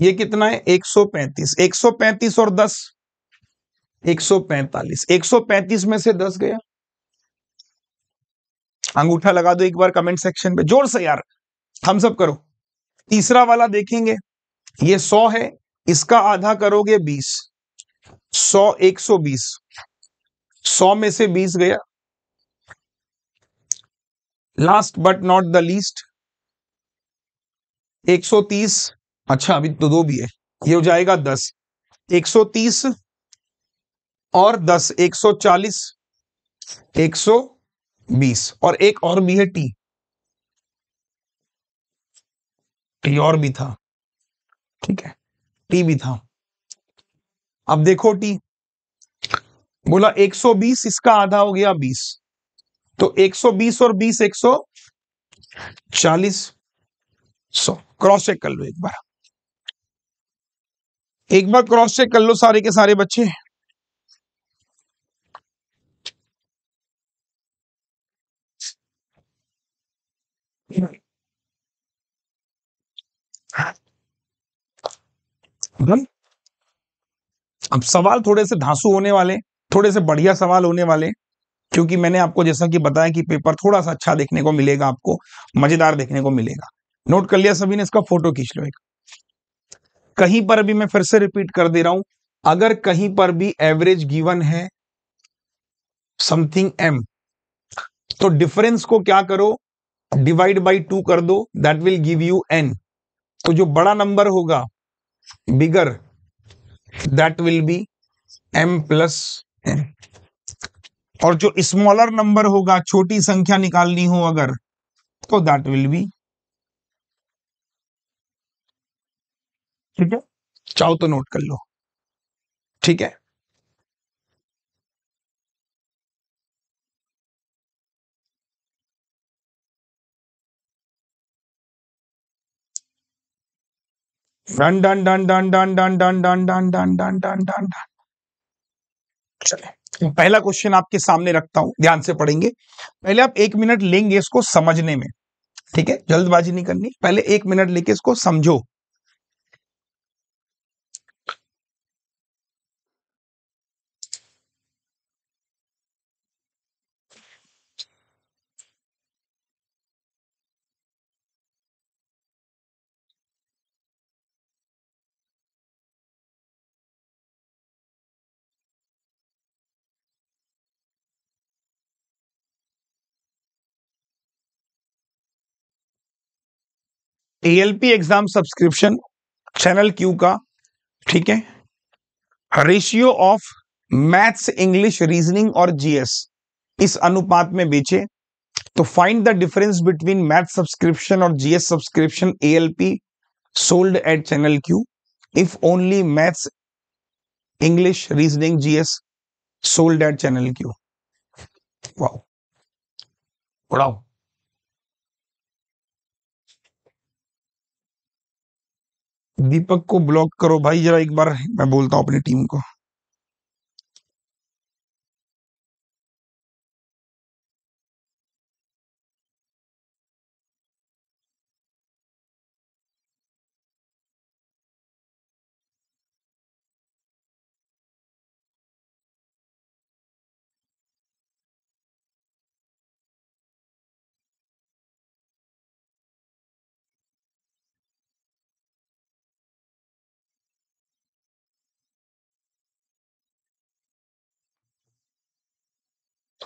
ये कितना है 135 135 और 10 145 पैंतीस में से 10 गया अंगूठा लगा दो एक बार कमेंट सेक्शन में जोर से यार हम सब करो तीसरा वाला देखेंगे ये 100 है इसका आधा करोगे 20 100 120 100 में से 20 गया last but not the least 130 अच्छा अभी तो दो भी है ये हो जाएगा 10 130 और 10 140 120 और एक और भी है टी टी और भी था ठीक है टी भी था अब देखो टी बोला 120 इसका आधा हो गया तो 120 और 20 140 सौ क्रॉस चेक कर लो एक बार एक बार क्रॉस चेक कर लो सारे के सारे बच्चे हम्म। अब सवाल थोड़े से धांसू होने वाले थोड़े से बढ़िया सवाल होने वाले क्योंकि मैंने आपको जैसा कि बताया कि पेपर थोड़ा सा अच्छा देखने को मिलेगा आपको मजेदार देखने को मिलेगा नोट कर लिया सभी ने इसका फोटो खींच लो एक कहीं पर भी मैं फिर से रिपीट कर दे रहा हूं अगर कहीं पर भी एवरेज गिवन है समथिंग एम तो डिफरेंस को क्या करो डिवाइड बाई टू कर दो that will give you N तो जो बड़ा नंबर होगा bigger that will be M plus N और जो स्मॉलर नंबर होगा छोटी संख्या निकालनी हो अगर तो दैट विल बी ठीक है चाहो तो नोट कर लो ठीक है done done done done done done done done done done done done done done चले पहला क्वेश्चन आपके सामने रखता हूं ध्यान से पढ़ेंगे पहले आप एक मिनट लेंगे इसको समझने में ठीक है जल्दबाजी नहीं करनी पहले एक मिनट लेके इसको समझो ALP exam subscription channel Q का ठीक है ratio of maths English reasoning और जीएस इस अनुपात में बेचे तो find the difference between math subscription और GS subscription ALP sold at channel Q if only maths English reasoning GS sold at channel Q wow उड़ाओ दीपक को ब्लॉक करो भाई जरा एक बार मैं बोलता हूँ अपनी टीम को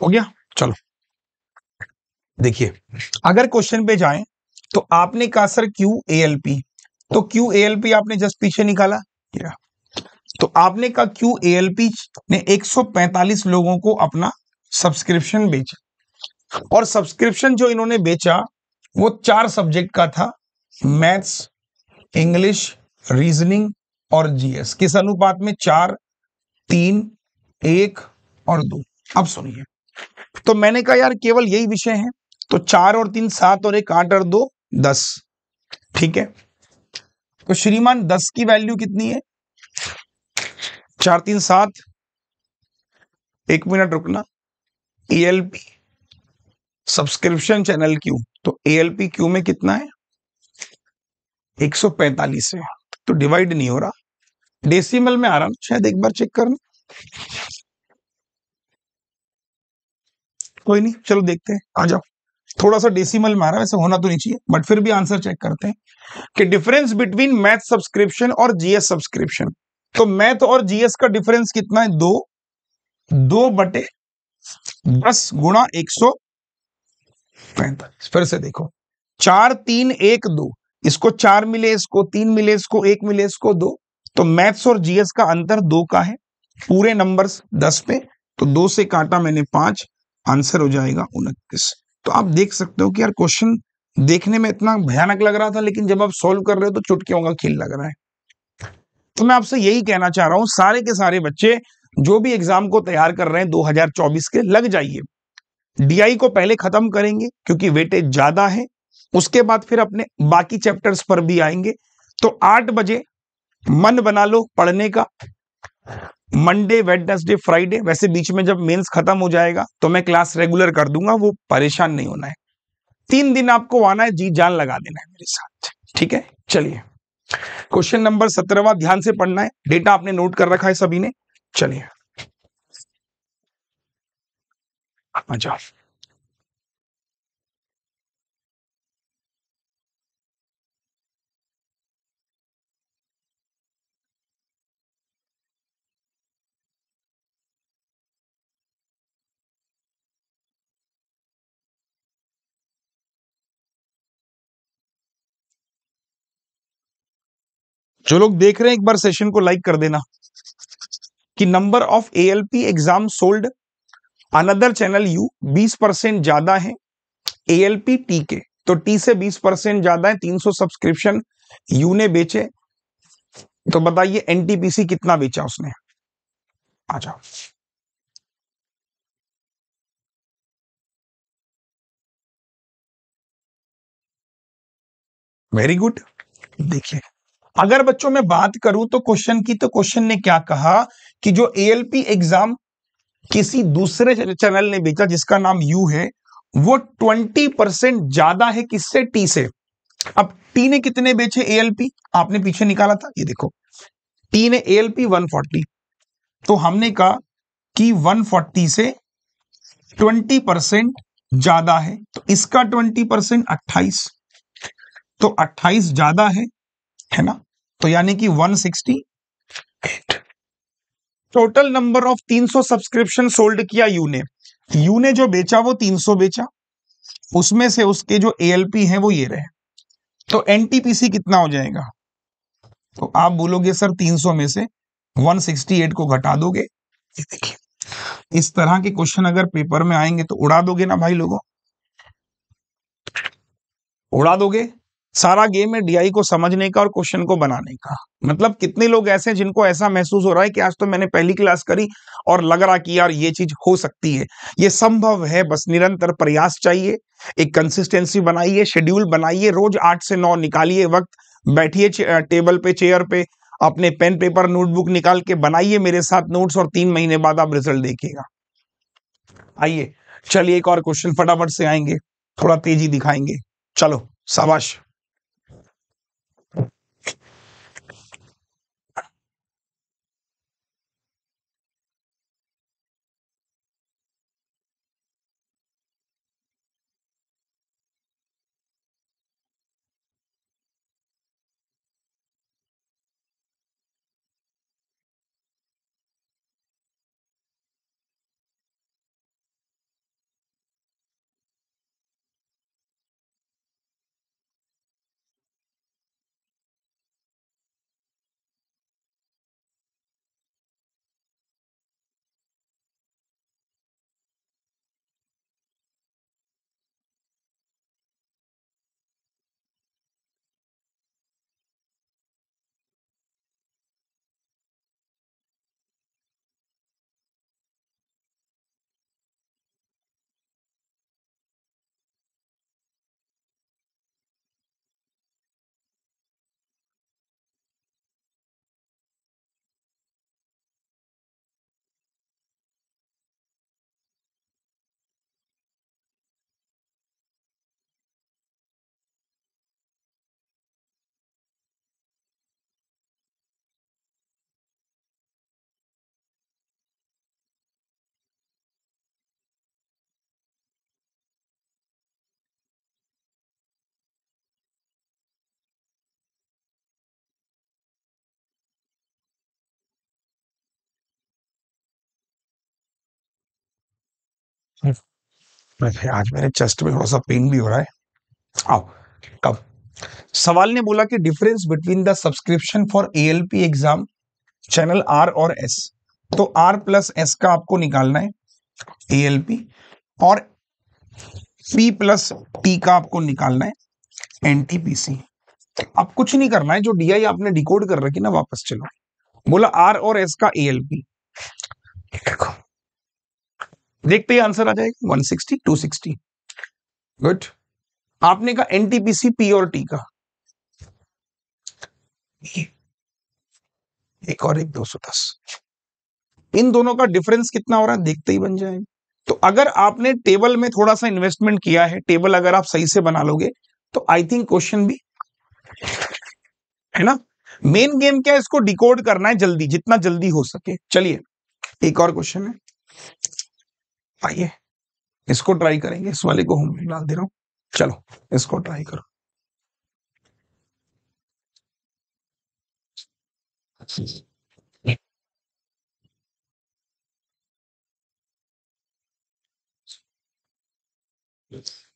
हो गया चलो देखिए अगर क्वेश्चन पे जाएं तो आपने कहा sir Q A L P तो क्यू ए एल पी आपने जस्ट पीछे निकाला या तो आपने कहा क्यू ए एल पी ने 145 लोगों को अपना सब्सक्रिप्शन बेचा और सब्सक्रिप्शन जो इन्होंने बेचा वो चार सब्जेक्ट का था मैथ्स इंग्लिश रीजनिंग और जीएस किस अनुपात में चार तीन एक और दो अब सुनिए तो मैंने कहा यार केवल यही विषय है तो चार और तीन सात और एक आठ और दो दस ठीक है तो श्रीमान दस की वैल्यू कितनी है चार तीन सात एक मिनट रुकना एएलपी सब्सक्रिप्शन चैनल क्यू तो एएलपी क्यू में कितना है 145 है तो डिवाइड नहीं हो रहा डेसिमल में आ रहा शायद एक बार चेक करना कोई नहीं चलो देखते हैं आ जाओ थोड़ा सा डेसिमल मारा वैसे होना तो नहीं चाहिए बट फिर भी आंसर चेक करते हैं कि डिफरेंस बिटवीन मैथ सब्सक्रिप्शन और जीएस सब्सक्रिप्शन तो मैथ और जीएस का डिफरेंस कितना है दो दो बटे दस गुणा एक सौ पैंतालीस फिर से देखो चार तीन एक दो इसको चार मिले इसको तीन मिले इसको एक मिले इसको दो तो मैथ्स और जीएस का अंतर दो का है पूरे नंबर्स दस पे तो दो से काटा मैंने पांच आंसर हो जाएगा उनतीस तो आप देख सकते हो कि यार क्वेश्चन देखने में इतना भयानक लग रहा था लेकिन जब आप सॉल्व कर रहे हो तो चुटकियों का खेल लग रहा है तो मैं आपसे यही कहना चाह रहा हूं सारे के सारे बच्चे जो भी एग्जाम को तैयार कर रहे हैं 2024 के लग जाइए डीआई को पहले खत्म करेंगे क्योंकि वेटेज ज्यादा है उसके बाद फिर अपने बाकी चैप्टर्स पर भी आएंगे तो आठ बजे मन बना लो पढ़ने का मंडे वेडनेसडे फ्राइडे वैसे बीच में जब मेंस खत्म हो जाएगा तो मैं क्लास रेगुलर कर दूंगा वो परेशान नहीं होना है तीन दिन आपको आना है जी जान लगा देना है मेरे साथ ठीक है चलिए क्वेश्चन नंबर सत्रहवा ध्यान से पढ़ना है डेटा आपने नोट कर रखा है सभी ने चलिए जाओ जो लोग देख रहे हैं एक बार सेशन को लाइक कर देना कि number of A L P exam sold another channel U 20 percent ज्यादा है ए एल पी टी के तो टी से 20 परसेंट ज्यादा है 300 सब्सक्रिप्शन यू ने बेचे तो बताइए एनटीपीसी कितना बेचा उसने आ जाओ वेरी गुड देखिए अगर बच्चों में बात करूं तो क्वेश्चन की तो क्वेश्चन ने क्या कहा कि जो एएलपी एग्जाम किसी दूसरे चैनल ने बेचा जिसका नाम यू है वो ट्वेंटी परसेंट ज्यादा है किससे टी से अब टी ने कितने बेचे एएलपी आपने पीछे निकाला था ये देखो टी ने एएलपी 140 तो हमने कहा कि 140 से 20 परसेंट ज्यादा है तो इसका 20 परसेंट अट्ठाईस तो 28 ज्यादा है है ना तो यानी कि sixty eight total number of 300 subscription sold किया यू ने यू ने जो बेचा वो 300 बेचा उसमें से उसके जो एएलपी हैं वो ये रहे तो एनटीपीसी कितना हो जाएगा तो आप बोलोगे सर 300 में से 168 को घटा दोगे ये देखिए इस तरह के क्वेश्चन अगर पेपर में आएंगे तो उड़ा दोगे ना भाई लोगों उड़ा दोगे सारा गेम है डीआई को समझने का और क्वेश्चन को बनाने का मतलब कितने लोग ऐसे हैं जिनको ऐसा महसूस हो रहा है कि आज तो मैंने पहली क्लास करी और लग रहा कि यार ये चीज हो सकती है ये संभव है बस निरंतर प्रयास चाहिए एक कंसिस्टेंसी बनाइए शेड्यूल बनाइए रोज आठ से नौ निकालिए वक्त बैठिए टेबल पे चेयर पे अपने पेन पेपर नोटबुक निकाल के बनाइए मेरे साथ नोट्स और तीन महीने बाद आप रिजल्ट देखिएगा आइए चलिए एक और क्वेश्चन फटाफट से आएंगे थोड़ा तेजी दिखाएंगे चलो शाबाश आज मेरे चेस्ट में थोड़ा सा पेन भी हो रहा है आओ कब सवाल ने बोला कि difference between the subscription for ALP exam channel R और एस तो आर प्लस एस का आपको निकालना है एएलपी और पी प्लस टी का आपको निकालना है एनटीपीसी अब कुछ नहीं करना है जो डीआई आपने डिकोड कर रखी ना वापस चलो बोला आर और एस का एएलपी देखो देखते ही आंसर आ जाएगा 160 260 गुड आपने कहा एनटीपीसी पी और टी का एक और एक 210 इन दोनों का डिफरेंस कितना हो रहा है देखते ही बन जाएंगे तो अगर आपने टेबल में थोड़ा सा इन्वेस्टमेंट किया है टेबल अगर आप सही से बना लोगे तो आई थिंक क्वेश्चन भी है ना मेन गेम क्या है इसको डिकोड करना है जल्दी जितना जल्दी हो सके चलिए एक और क्वेश्चन है आइए इसको ट्राई करेंगे इस वाले को होमवर्क डाल दे रहा हूं चलो इसको ट्राई करो Yes.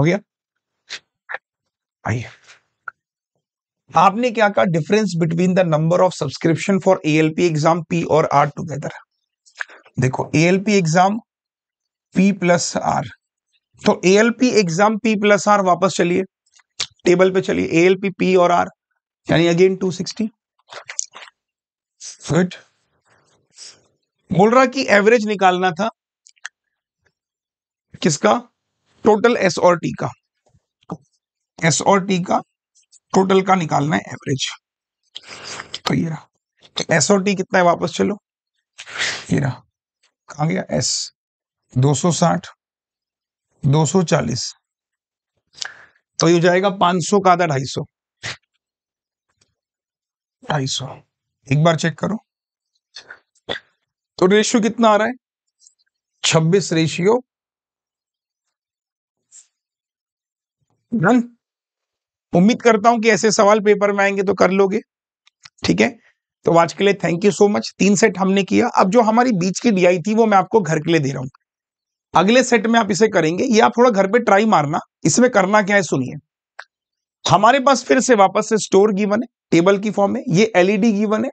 हो गया आइए आपने क्या कहा difference between the number of subscription for ALP exam P और आर टुगेदर देखो ALP exam P plus R तो ALP exam P plus R वापस चलिए टेबल पे चलिए एएलपी पी और आर यानी अगेन 260 गुड बोल रहा कि एवरेज निकालना था किसका टोटल एस और टी का एस और टी का टोटल का निकालना है एवरेज तो ये रहा एस तो और टी कितना है वापस चलो ये रहा कहा गया एस 260 240 तो ये हो जाएगा 500 का आधा 250 250 एक बार चेक करो तो रेशियो कितना आ रहा है 26 रेशियो डन उम्मीद करता हूं कि ऐसे सवाल पेपर में आएंगे तो कर लोगे ठीक है तो आज के लिए थैंक यू सो मच तीन सेट हमने किया अब जो हमारी बीच की डीआई थी वो मैं आपको घर के लिए दे रहा हूँ अगले सेट में आप इसे करेंगे ये आप थोड़ा घर पे ट्राई मारना इसमें करना क्या है सुनिए हमारे पास फिर से वापस से स्टोर गिवन है टेबल की फॉर्म में ये एलईडी गिवन है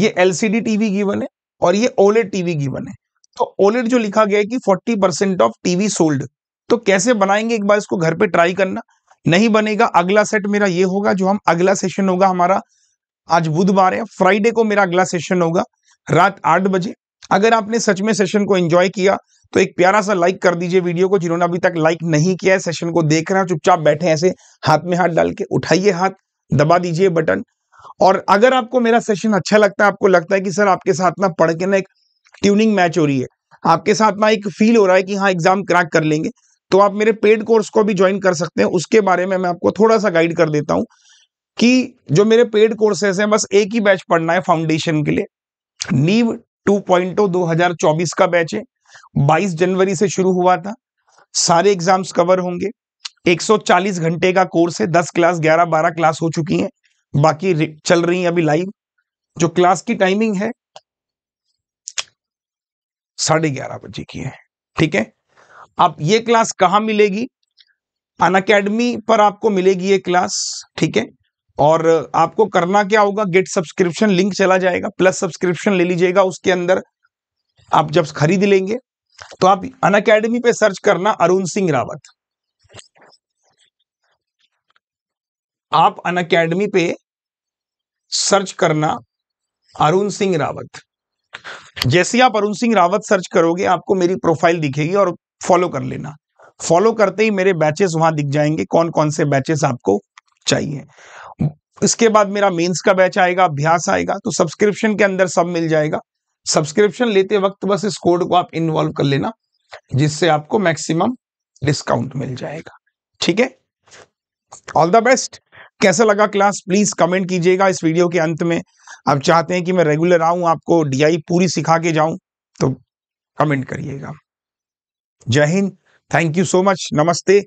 ये एलसीडी टीवी गिवन है और ये ओलेट टीवी गिवन है तो ओलेट जो लिखा गया है कि 40 परसेंट ऑफ टीवी सोल्ड तो कैसे बनाएंगे एक बार इसको घर पे ट्राई करना नहीं बनेगा अगला सेट मेरा ये होगा जो हम अगला सेशन होगा हमारा आज बुधवार है फ्राइडे को मेरा अगला सेशन होगा रात आठ बजे अगर आपने सच में सेशन को एंजॉय किया तो एक प्यारा सा लाइक कर दीजिए वीडियो को जिन्होंने अभी तक लाइक नहीं किया है सेशन को देख रहे हैं चुपचाप बैठे ऐसे हाथ में हाथ डाल के उठाइए हाथ दबा दीजिए बटन और अगर आपको मेरा सेशन अच्छा लगता है आपको लगता है कि सर आपके साथ ना पढ़ के ना एक ट्यूनिंग मैच हो रही है आपके साथ ना एक फील हो रहा है कि हाँ एग्जाम क्रैक कर लेंगे तो आप मेरे पेड कोर्स को भी ज्वाइन कर सकते हैं उसके बारे में मैं आपको थोड़ा सा गाइड कर देता हूं कि जो मेरे पेड कोर्सेस हैं बस एक ही बैच पढ़ना है फाउंडेशन के लिए नीव 2.0 2024 का बैच है 22 जनवरी से शुरू हुआ था सारे एग्जाम्स कवर होंगे 140 घंटे का कोर्स है 10 क्लास 11 12 क्लास हो चुकी हैं बाकी चल रही है अभी लाइव जो क्लास की टाइमिंग है साढ़े ग्यारह बजे की है ठीक है आप ये क्लास कहाँ मिलेगी अन अकेडमी पर आपको मिलेगी ये क्लास ठीक है और आपको करना क्या होगा गेट सब्सक्रिप्शन लिंक चला जाएगा प्लस सब्सक्रिप्शन ले लीजिएगा उसके अंदर आप जब खरीद लेंगे तो आप अन अकेडमी पे सर्च करना अरुण सिंह रावत आप अन अकेडमी पे सर्च करना अरुण सिंह रावत जैसे आप अरुण सिंह रावत सर्च करोगे आपको मेरी प्रोफाइल दिखेगी और फॉलो कर लेना फॉलो करते ही मेरे बैचेस वहां दिख जाएंगे कौन कौन से बैचेस आपको चाहिए इसके बाद मेरा मेंस का बैच आएगा अभ्यास आएगा तो सब्सक्रिप्शन के अंदर सब मिल जाएगा सब्सक्रिप्शन लेते वक्त बस इस कोड को आप इन्वॉल्व कर लेना जिससे आपको मैक्सिमम डिस्काउंट मिल जाएगा ठीक है ऑल द बेस्ट कैसा लगा क्लास प्लीज कमेंट कीजिएगा इस वीडियो के अंत में आप चाहते हैं कि मैं रेगुलर आऊं आपको डीआई पूरी सिखा के जाऊं तो कमेंट करिएगा जय हिंद थैंक यू सो मच नमस्ते